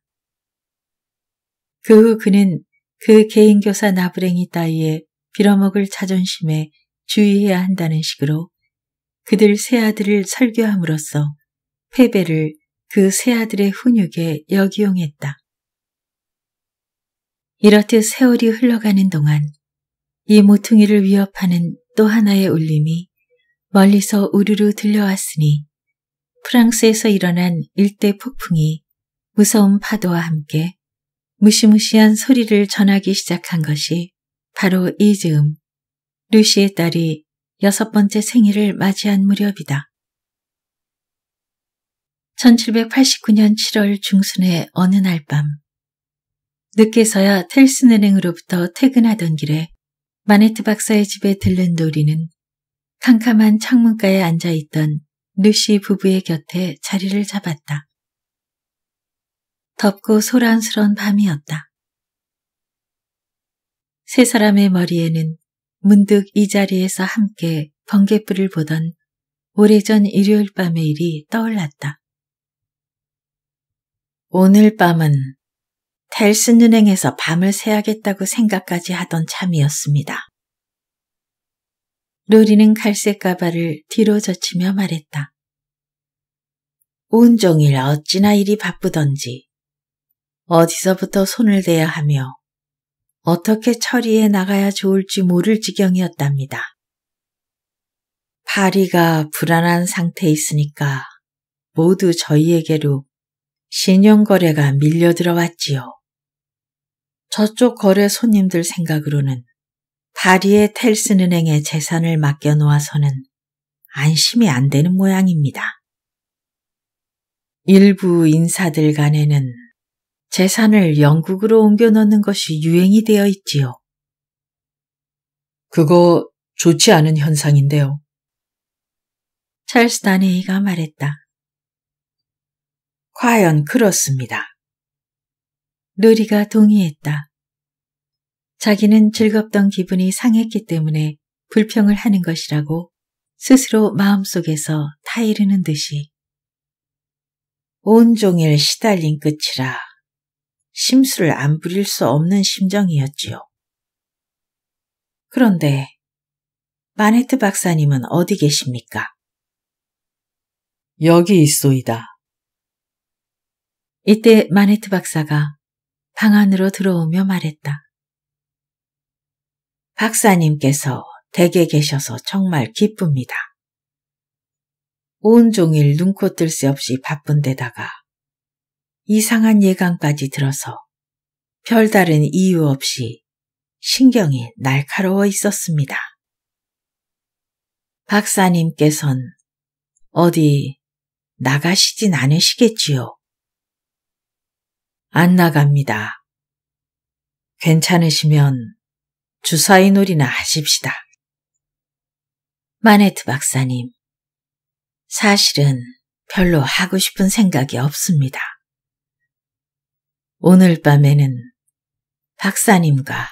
그 후 그는 그 개인교사 나부랭이 따위에 빌어먹을 자존심에 주의해야 한다는 식으로 그들 세 아들을 설교함으로써 패배를 그 세 아들의 훈육에 역이용했다. 이렇듯 세월이 흘러가는 동안 이 모퉁이를 위협하는 또 하나의 울림이 멀리서 우르르 들려왔으니 프랑스에서 일어난 일대 폭풍이 무서운 파도와 함께 무시무시한 소리를 전하기 시작한 것이 바로 이 즈음 루시의 딸이 여섯 번째 생일을 맞이한 무렵이다. 1789년 7월 중순의 어느 날밤 늦게서야 텔스은행으로부터 퇴근하던 길에 마네트 박사의 집에 들른 도리는 캄캄한 창문가에 앉아있던 루시 부부의 곁에 자리를 잡았다. 덥고 소란스러운 밤이었다. 세 사람의 머리에는 문득 이 자리에서 함께 번개불을 보던 오래전 일요일 밤의 일이 떠올랐다. 오늘 밤은 델슨 은행에서 밤을 새야겠다고 생각까지 하던 참이었습니다. 루리는 갈색 가발을 뒤로 젖히며 말했다. 온종일 어찌나 일이 바쁘던지 어디서부터 손을 대야 하며 어떻게 처리해 나가야 좋을지 모를 지경이었답니다. 파리가 불안한 상태에 있으니까 모두 저희에게로 신용거래가 밀려 들어왔지요. 저쪽 거래 손님들 생각으로는 다리에 텔슨 은행에 재산을 맡겨놓아서는 안심이 안 되는 모양입니다. 일부 인사들 간에는 재산을 영국으로 옮겨놓는 것이 유행이 되어 있지요. 그거 좋지 않은 현상인데요. 찰스 다네이가 말했다. 과연 그렇습니다. 루리가 동의했다. 자기는 즐겁던 기분이 상했기 때문에 불평을 하는 것이라고 스스로 마음속에서 타이르는 듯이 온종일 시달린 끝이라 심술을 안 부릴 수 없는 심정이었지요. 그런데 마네트 박사님은 어디 계십니까? 여기 있소이다. 이때 마네트 박사가 방 안으로 들어오며 말했다. 박사님께서 댁에 계셔서 정말 기쁩니다. 온종일 눈코 뜰 새 없이 바쁜 데다가 이상한 예감까지 들어서 별다른 이유 없이 신경이 날카로워 있었습니다. 박사님께선 어디 나가시진 않으시겠지요? 안 나갑니다. 괜찮으시면 주사위 놀이나 하십시다. 마네트 박사님, 사실은 별로 하고 싶은 생각이 없습니다. 오늘 밤에는 박사님과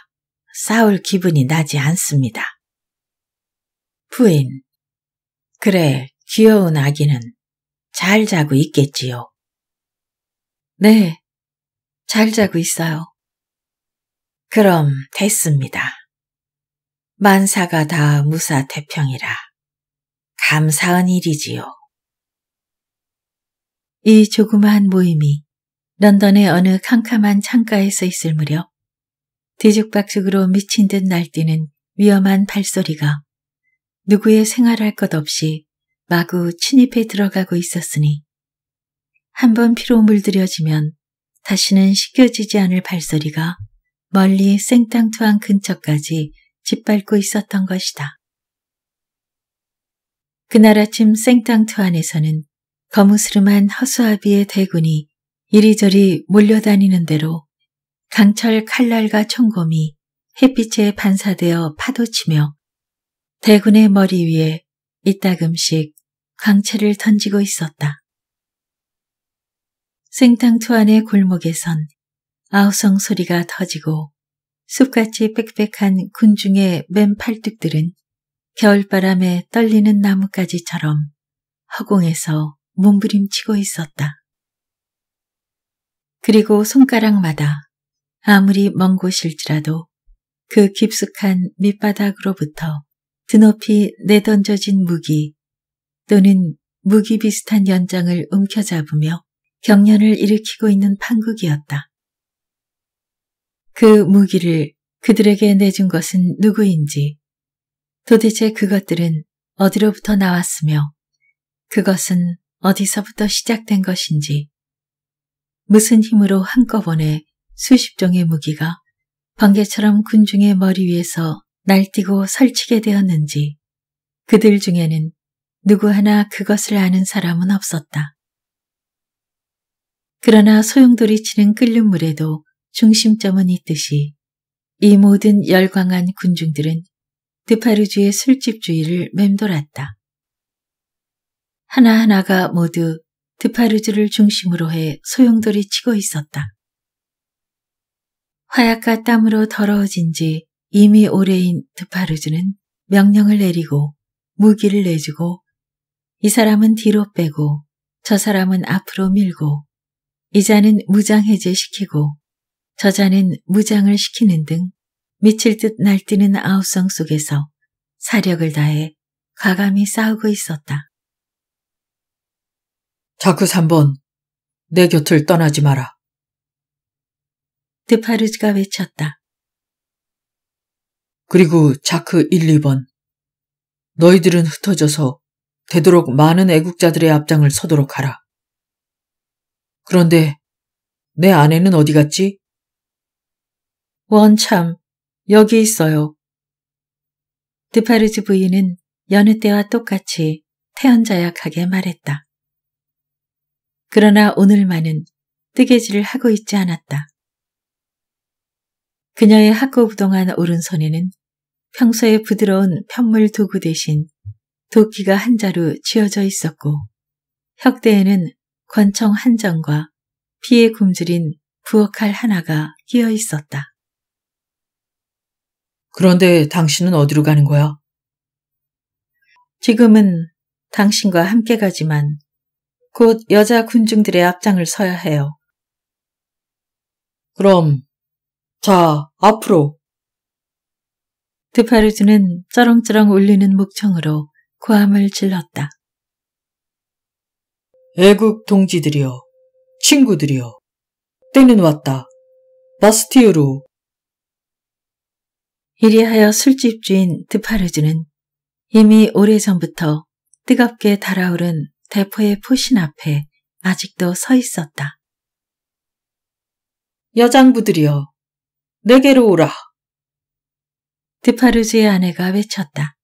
싸울 기분이 나지 않습니다. 부인, 그래, 귀여운 아기는 잘 자고 있겠지요. 네, 잘 자고 있어요. 그럼 됐습니다. 만사가 다 무사태평이라 감사한 일이지요. 이 조그마한 모임이 런던의 어느 캄캄한 창가에서 있을 무렵 뒤죽박죽으로 미친 듯 날뛰는 위험한 발소리가 누구의 생활할 것 없이 마구 침입해 들어가고 있었으니 한번 피로 물들여지면 다시는 시켜지지 않을 발소리가 멀리 생땅투한 근처까지 짓밟고 있었던 것이다. 그날 아침 생땅투안에서는 거무스름한 허수아비의 대군이 이리저리 몰려다니는 대로 강철 칼날과 총검이 햇빛에 반사되어 파도치며 대군의 머리 위에 이따금씩 광채를 던지고 있었다. 생탕투 안의 골목에선 아우성 소리가 터지고 숲같이 빽빽한 군중의 맨 팔뚝들은 겨울바람에 떨리는 나뭇가지처럼 허공에서 몸부림치고 있었다. 그리고 손가락마다 아무리 먼 곳일지라도 그 깊숙한 밑바닥으로부터 드높이 내던져진 무기 또는 무기 비슷한 연장을 움켜잡으며 경련을 일으키고 있는 판국이었다. 그 무기를 그들에게 내준 것은 누구인지, 도대체 그것들은 어디로부터 나왔으며, 그것은 어디서부터 시작된 것인지, 무슨 힘으로 한꺼번에 수십 종의 무기가 번개처럼 군중의 머리 위에서 날뛰고 설치게 되었는지, 그들 중에는 누구 하나 그것을 아는 사람은 없었다. 그러나 소용돌이 치는 끓는 물에도 중심점은 있듯이 이 모든 열광한 군중들은 드파르주의 술집주의를 맴돌았다. 하나하나가 모두 드파르주를 중심으로 해 소용돌이 치고 있었다. 화약과 땀으로 더러워진 지 이미 오래인 드파르주는 명령을 내리고 무기를 내주고 이 사람은 뒤로 빼고 저 사람은 앞으로 밀고 이자는 무장해제시키고 저자는 무장을 시키는 등 미칠 듯 날뛰는 아우성 속에서 사력을 다해 과감히 싸우고 있었다. 자크 3번, 내 곁을 떠나지 마라. 드파르즈가 외쳤다. 그리고 자크 1, 2번, 너희들은 흩어져서 되도록 많은 애국자들의 앞장을 서도록 하라. 그런데 내 아내는 어디 갔지? 원참, 여기 있어요. 드파르즈 부인은 여느 때와 똑같이 태연자약하게 말했다. 그러나 오늘만은 뜨개질을 하고 있지 않았다. 그녀의 학고부동한 오른손에는 평소에 부드러운 편물 도구 대신 도끼가 한 자루 쥐어져 있었고 혁대에는 권총 한 점과 피에 굶주린 부엌칼 하나가 끼어 있었다. 그런데 당신은 어디로 가는 거야? 지금은 당신과 함께 가지만 곧 여자 군중들의 앞장을 서야 해요. 그럼, 자, 앞으로. 드파르주는 쩌렁쩌렁 울리는 목청으로 고함을 질렀다. 애국 동지들이여, 친구들이여, 때는 왔다. 바스티유로. 이리하여 술집 주인 드파르즈는 이미 오래전부터 뜨겁게 달아오른 대포의 포신 앞에 아직도 서 있었다. 여장부들이여, 내게로 오라. 드파르즈의 아내가 외쳤다.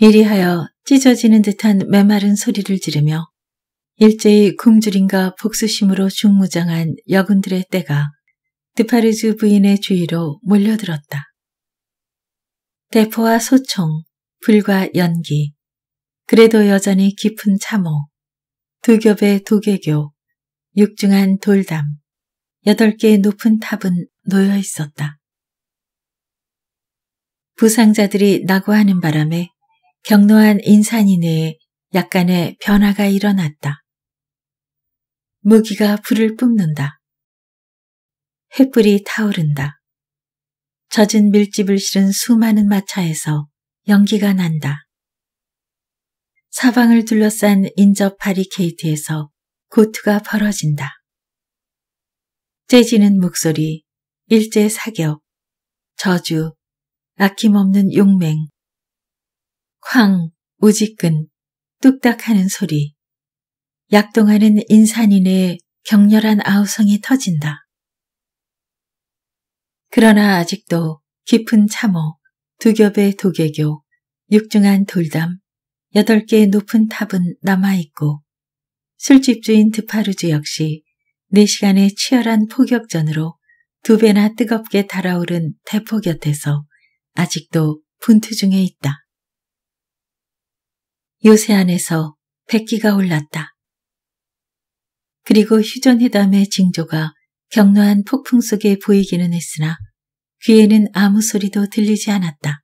이리하여 찢어지는 듯한 메마른 소리를 지르며 일제히 굶주림과 복수심으로 중무장한 여군들의 때가 드파르즈 부인의 주위로 몰려들었다. 대포와 소총, 불과 연기, 그래도 여전히 깊은 참호, 두 겹의 도개교, 육중한 돌담, 여덟 개의 높은 탑은 놓여 있었다. 부상자들이 낙오하는 바람에 경로한 인산이 내에 약간의 변화가 일어났다. 무기가 불을 뿜는다. 횃불이 타오른다. 젖은 밀집을 실은 수많은 마차에서 연기가 난다. 사방을 둘러싼 인접 바리케이트에서 고투가 벌어진다. 째지는 목소리, 일제 사격, 저주, 아낌없는 용맹, 쾅, 우직근, 뚝딱하는 소리, 약동하는 인산인의 격렬한 아우성이 터진다. 그러나 아직도 깊은 참호, 두 겹의 도개교, 육중한 돌담, 여덟 개의 높은 탑은 남아있고 술집 주인 드파르즈 역시 4시간의 치열한 포격전으로 두 배나 뜨겁게 달아오른 대포 곁에서 아직도 분투 중에 있다. 요새 안에서 백기가 올랐다. 그리고 휴전회담의 징조가 격노한 폭풍 속에 보이기는 했으나 귀에는 아무 소리도 들리지 않았다.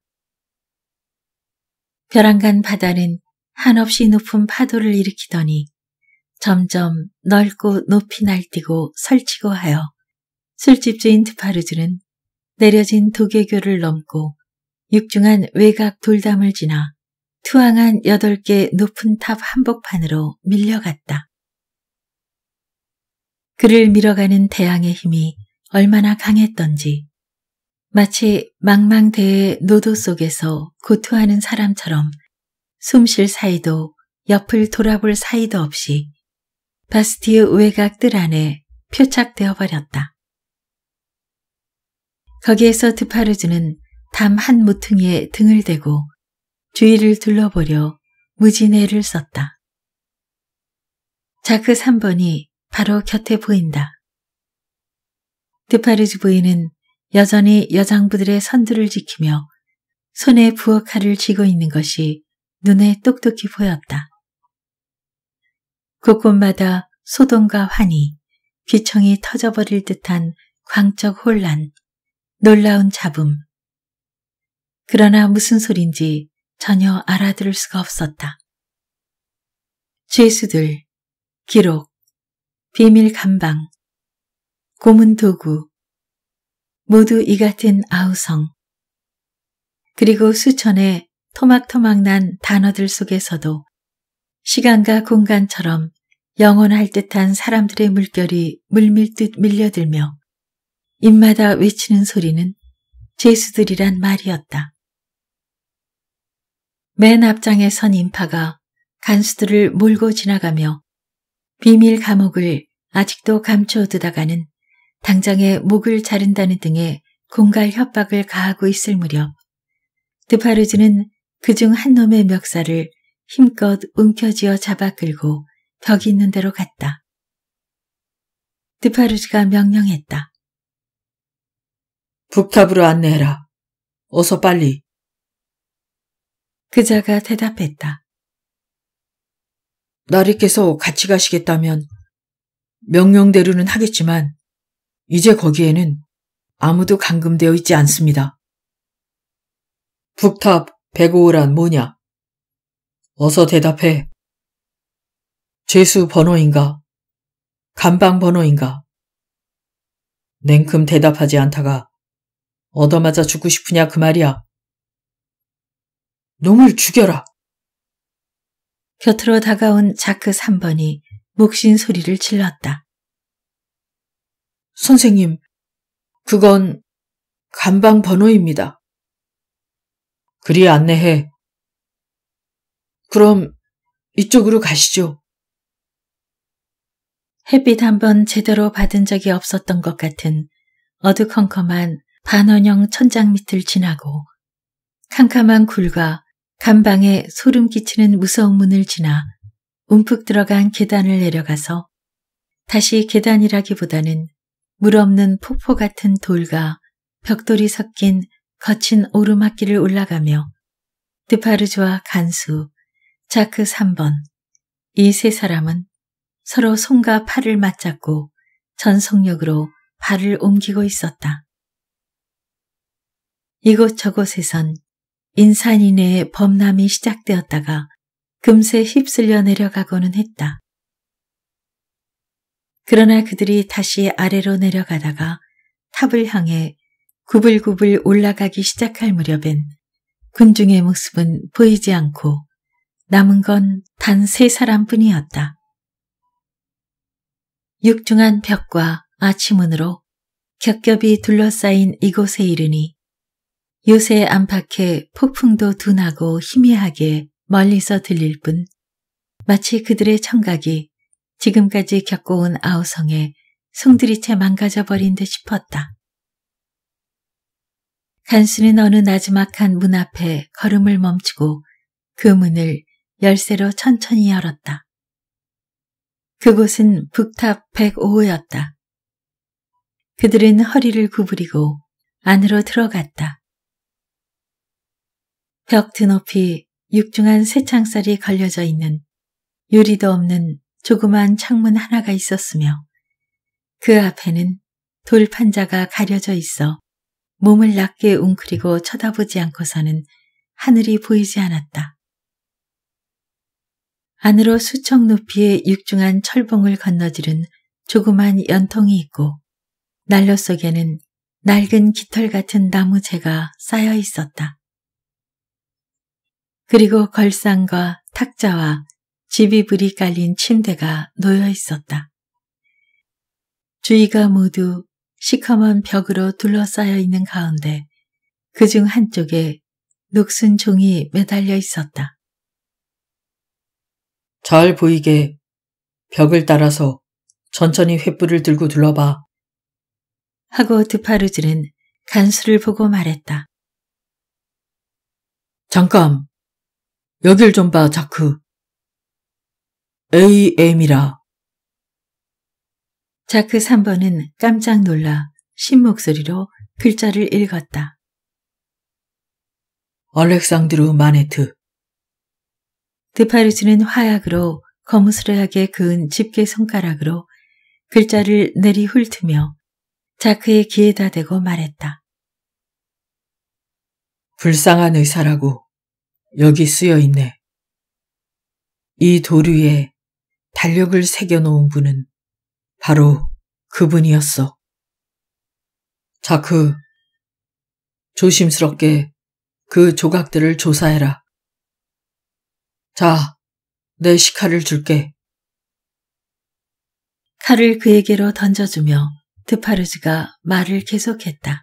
벼랑간 바다는 한없이 높은 파도를 일으키더니 점점 넓고 높이 날뛰고 설치고 하여 술집주인 드파르즈는 내려진 도개교를 넘고 육중한 외곽 돌담을 지나 투항한 8개 높은 탑 한복판으로 밀려갔다. 그를 밀어가는 대항의 힘이 얼마나 강했던지 마치 망망대해 노도 속에서 고투하는 사람처럼 숨쉴 사이도 옆을 돌아볼 사이도 없이 바스티의 외곽 뜰 안에 표착되어 버렸다. 거기에서 드파르즈는담한 모퉁이에 등을 대고 주위를 둘러보려 무지내를 썼다. 자크 3번이 그 바로 곁에 보인다. 드파르즈 부인은 여전히 여장부들의 선두를 지키며 손에 부엌칼을 쥐고 있는 것이 눈에 똑똑히 보였다. 곳곳마다 소동과 환희, 귀청이 터져버릴 듯한 광적 혼란, 놀라운 잡음. 그러나 무슨 소린지 전혀 알아들을 수가 없었다. 죄수들, 기록, 비밀 감방, 고문 도구, 모두 이 같은 아우성, 그리고 수천의 토막토막 난 단어들 속에서도 시간과 공간처럼 영원할 듯한 사람들의 물결이 물밀듯 밀려들며 입마다 외치는 소리는 제수들이란 말이었다. 맨 앞장에 선 인파가 간수들을 몰고 지나가며 비밀 감옥을 아직도 감춰두다가는 당장에 목을 자른다는 등의 공갈 협박을 가하고 있을 무렵 드파르즈는 그중 한 놈의 멱살을 힘껏 움켜쥐어 잡아 끌고 벽이 있는 대로 갔다. 드파르즈가 명령했다. 북탑으로 안내해라. 어서 빨리. 그자가 대답했다. 나리께서 같이 가시겠다면 명령대로는 하겠지만 이제 거기에는 아무도 감금되어 있지 않습니다. 북탑 백오호란 뭐냐? 어서 대답해. 죄수 번호인가? 감방 번호인가? 냉큼 대답하지 않다가 얻어맞아 죽고 싶으냐 그 말이야. 놈을 죽여라. 곁으로 다가온 자크 3번이 묵신 소리를 질렀다. 선생님, 그건 간방 번호입니다. 그리 안내해. 그럼 이쪽으로 가시죠. 햇빛 한 번 제대로 받은 적이 없었던 것 같은 어두컴컴한 반원형 천장 밑을 지나고 캄캄한 굴과 간방에 소름 끼치는 무서운 문을 지나 움푹 들어간 계단을 내려가서 다시 계단이라기보다는 물 없는 폭포 같은 돌과 벽돌이 섞인 거친 오르막길을 올라가며 드파르주와 간수, 자크 3번, 이 세 사람은 서로 손과 팔을 맞잡고 전속력으로 발을 옮기고 있었다. 이곳저곳에선 인산인해의 범람이 시작되었다가 금세 휩쓸려 내려가고는 했다. 그러나 그들이 다시 아래로 내려가다가 탑을 향해 구불구불 올라가기 시작할 무렵엔 군중의 모습은 보이지 않고 남은 건 단 세 사람뿐이었다. 육중한 벽과 아치문으로 겹겹이 둘러싸인 이곳에 이르니 요새 안팎에 폭풍도 둔하고 희미하게 멀리서 들릴 뿐 마치 그들의 청각이 지금까지 겪어온 아우성에 송두리채 망가져버린 듯 싶었다. 간수는 어느 나지막한 문 앞에 걸음을 멈추고 그 문을 열쇠로 천천히 열었다. 그곳은 북탑 105호였다. 그들은 허리를 구부리고 안으로 들어갔다. 벽 드높이 육중한 새창살이 걸려져 있는 유리도 없는 조그만 창문 하나가 있었으며 그 앞에는 돌판자가 가려져 있어 몸을 낮게 웅크리고 쳐다보지 않고서는 하늘이 보이지 않았다. 안으로 수척 높이의 육중한 철봉을 건너지른 조그만 연통이 있고 난로 속에는 낡은 깃털 같은 나무재가 쌓여 있었다. 그리고 걸상과 탁자와 지비불이 깔린 침대가 놓여 있었다. 주위가 모두 시커먼 벽으로 둘러싸여 있는 가운데 그 중 한쪽에 녹슨 종이 매달려 있었다. 잘 보이게 벽을 따라서 천천히 횃불을 들고 둘러봐. 하고 드파르즈는 간수를 보고 말했다. 잠깐, 여길 좀 봐, 자크. AM이라. 자크 3번은 깜짝 놀라 신 목소리로 글자를 읽었다. 알렉상드르 마네트. 드파르츠는 화약으로 거무스레하게 그은 집게 손가락으로 글자를 내리훑으며 자크의 귀에다 대고 말했다. 불쌍한 의사라고. 여기 쓰여 있네. 이 도류에 달력을 새겨놓은 분은 바로 그분이었어. 자크, 그 조심스럽게 그 조각들을 조사해라. 자, 내 시카를 줄게. 칼을 그에게로 던져주며 드파르즈가 말을 계속했다.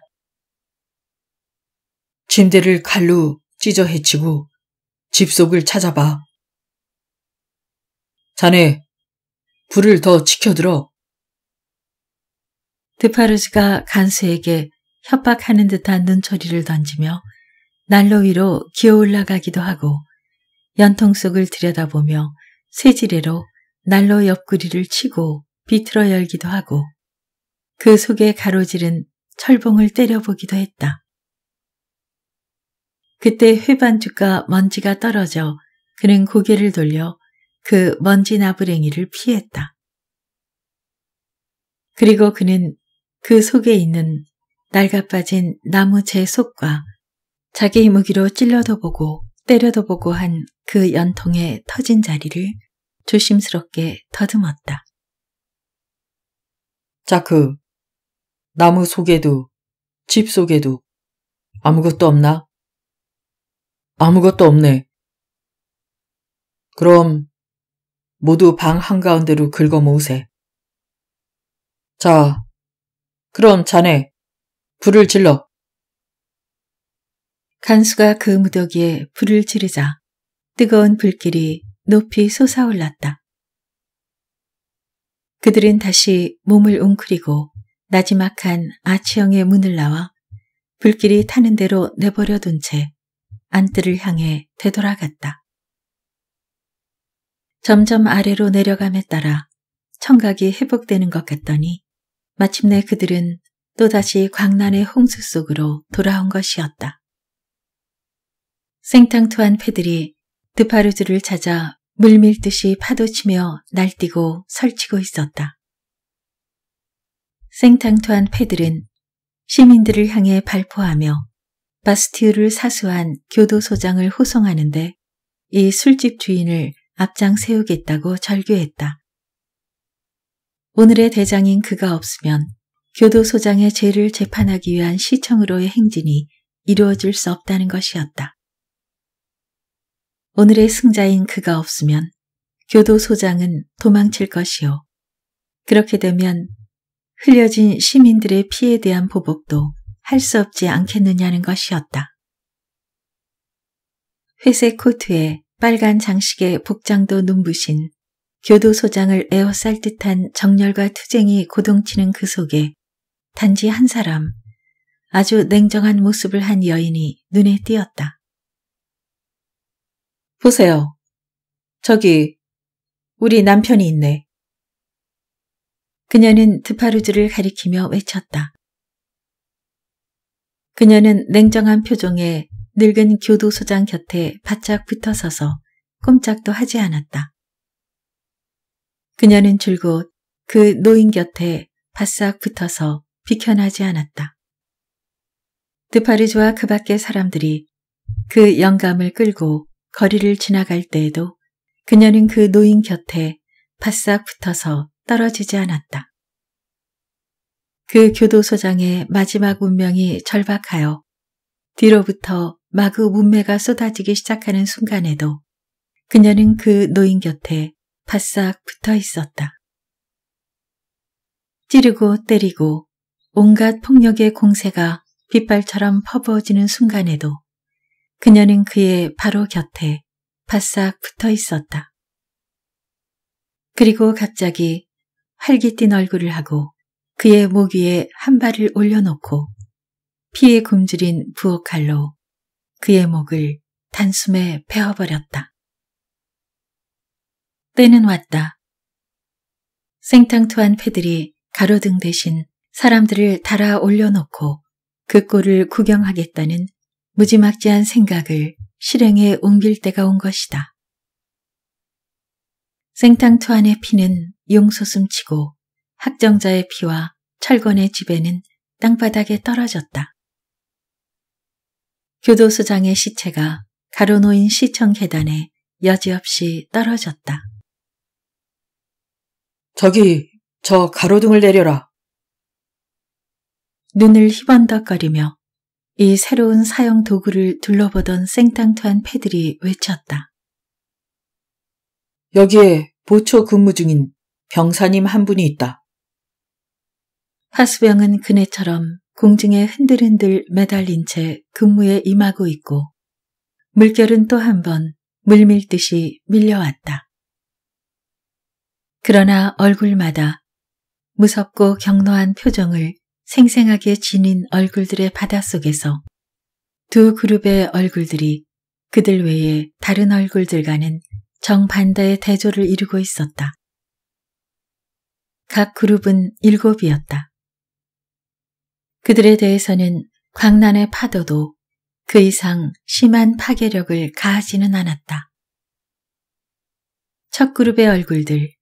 침대를 칼로 찢어 헤치고 집속을 찾아봐. 자네, 불을 더 치켜들어. 드파르즈가 간수에게 협박하는 듯한 눈초리를 던지며 난로 위로 기어 올라가기도 하고 연통 속을 들여다보며 새지레로 난로 옆구리를 치고 비틀어 열기도 하고 그 속에 가로지른 철봉을 때려보기도 했다. 그때 회반죽과 먼지가 떨어져 그는 고개를 돌려 그 먼지 나부랭이를 피했다. 그리고 그는 그 속에 있는 날아빠진 나무 제 속과 자기 무기로 찔러도 보고 때려도 보고 한 그 연통에 터진 자리를 조심스럽게 더듬었다. 자크, 그 나무 속에도 집 속에도 아무것도 없나? 아무것도 없네. 그럼 모두 방 한가운데로 긁어 모으세. 자, 그럼 자네 불을 질러. 간수가 그 무더기에 불을 지르자 뜨거운 불길이 높이 솟아올랐다. 그들은 다시 몸을 웅크리고 나지막한 아치형의 문을 나와 불길이 타는 대로 내버려 둔채 안뜰을 향해 되돌아갔다. 점점 아래로 내려감에 따라 청각이 회복되는 것 같더니 마침내 그들은 또다시 광란의 홍수 속으로 돌아온 것이었다. 생탕투한 패들이 드파르즈를 찾아 물밀듯이 파도치며 날뛰고 설치고 있었다. 생탕투한 패들은 시민들을 향해 발포하며 바스티유를 사수한 교도소장을 호송하는데 이 술집 주인을 앞장 세우겠다고 절규했다. 오늘의 대장인 그가 없으면 교도소장의 죄를 재판하기 위한 시청으로의 행진이 이루어질 수 없다는 것이었다. 오늘의 승자인 그가 없으면 교도소장은 도망칠 것이요. 그렇게 되면 흘려진 시민들의 피에 해 대한 보복도 할수 없지 않겠느냐는 것이었다. 회색 코트에 빨간 장식의 복장도 눈부신 교도소장을 에워쌀 듯한 정렬과 투쟁이 고동치는 그 속에 단지 한 사람, 아주 냉정한 모습을 한 여인이 눈에 띄었다. 보세요. 저기, 우리 남편이 있네. 그녀는 드파루즈를 가리키며 외쳤다. 그녀는 냉정한 표정에 늙은 교도소장 곁에 바짝 붙어서서 꼼짝도 하지 않았다. 그녀는 줄곧 그 노인 곁에 바싹 붙어서 비켜나지 않았다. 드파르주와 그 밖의 사람들이 그 영감을 끌고 거리를 지나갈 때에도 그녀는 그 노인 곁에 바싹 붙어서 떨어지지 않았다. 그 교도소장의 마지막 운명이 절박하여 뒤로부터 마구 문매가 쏟아지기 시작하는 순간에도 그녀는 그 노인 곁에 바싹 붙어 있었다. 찌르고 때리고 온갖 폭력의 공세가 빗발처럼 퍼부어지는 순간에도 그녀는 그의 바로 곁에 바싹 붙어 있었다. 그리고 갑자기 활기 띈 얼굴을 하고 그의 목 위에 한 발을 올려놓고 피에 굶주린 부엌칼로 그의 목을 단숨에 베어버렸다. 때는 왔다. 생탕투한 패들이 가로등 대신 사람들을 달아 올려놓고 그 꼴을 구경하겠다는 무지막지한 생각을 실행에 옮길 때가 온 것이다. 생탕투 안의 피는 용솟음치고 학정자의 피와 철권의 지배는 땅바닥에 떨어졌다. 교도소장의 시체가 가로놓인 시청 계단에 여지없이 떨어졌다. 저기, 저 가로등을 내려라. 눈을 희번덕거리며 이 새로운 사형 도구를 둘러보던 생탕투한 패들이 외쳤다. 여기에 보초 근무 중인 병사님 한 분이 있다. 하수병은 그네처럼 공중에 흔들흔들 매달린 채 근무에 임하고 있고 물결은 또 한 번 물밀듯이 밀려왔다. 그러나 얼굴마다 무섭고 격노한 표정을 생생하게 지닌 얼굴들의 바닷속에서 두 그룹의 얼굴들이 그들 외에 다른 얼굴들과는 정반대의 대조를 이루고 있었다. 각 그룹은 일곱이었다. 그들에 대해서는 광란의 파도도 그 이상 심한 파괴력을 가하지는 않았다. 첫 그룹의 얼굴들,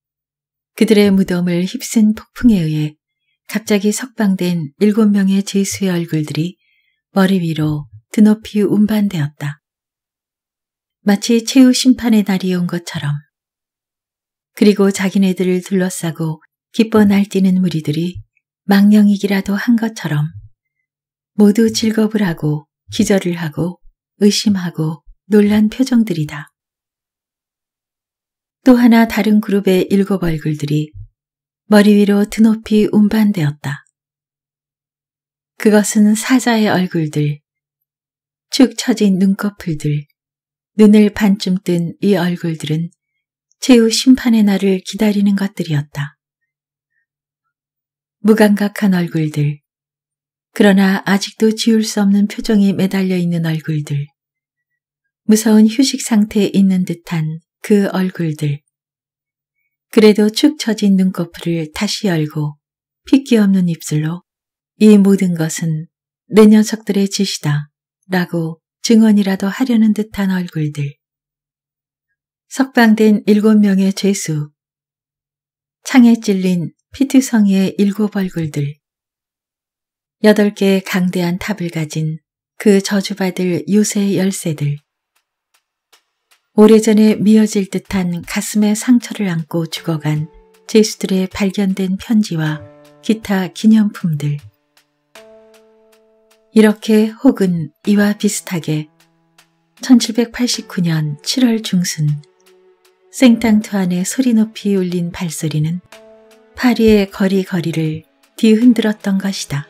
그들의 무덤을 휩쓴 폭풍에 의해 갑자기 석방된 일곱 명의 제수의 얼굴들이 머리 위로 드높이 운반되었다. 마치 최후 심판의 날이 온 것처럼. 그리고 자기네들을 둘러싸고 기뻐 날뛰는 무리들이 망령이기라도 한 것처럼 모두 즐겁을 하고 기절을 하고 의심하고 놀란 표정들이다. 또 하나 다른 그룹의 일곱 얼굴들이 머리 위로 드높이 운반되었다. 그것은 사자의 얼굴들, 축 처진 눈꺼풀들, 눈을 반쯤 뜬 이 얼굴들은 최후 심판의 날을 기다리는 것들이었다. 무감각한 얼굴들, 그러나 아직도 지울 수 없는 표정이 매달려 있는 얼굴들, 무서운 휴식 상태에 있는 듯한 그 얼굴들, 그래도 축 처진 눈꺼풀을 다시 열고 핏기 없는 입술로 이 모든 것은 내 녀석들의 짓이다 라고 증언이라도 하려는 듯한 얼굴들. 석방된 일곱 명의 죄수, 창에 찔린 피트성의 일곱 얼굴들 여덟 개의 강대한 탑을 가진 그 저주받을 요새의 열쇠들 오래전에 미어질 듯한 가슴에 상처를 안고 죽어간 제수들의 발견된 편지와 기타 기념품들 이렇게 혹은 이와 비슷하게 1789년 7월 중순 생땅투 안에 소리 높이 울린 발소리는 파리의 거리거리를 뒤흔들었던 것이다.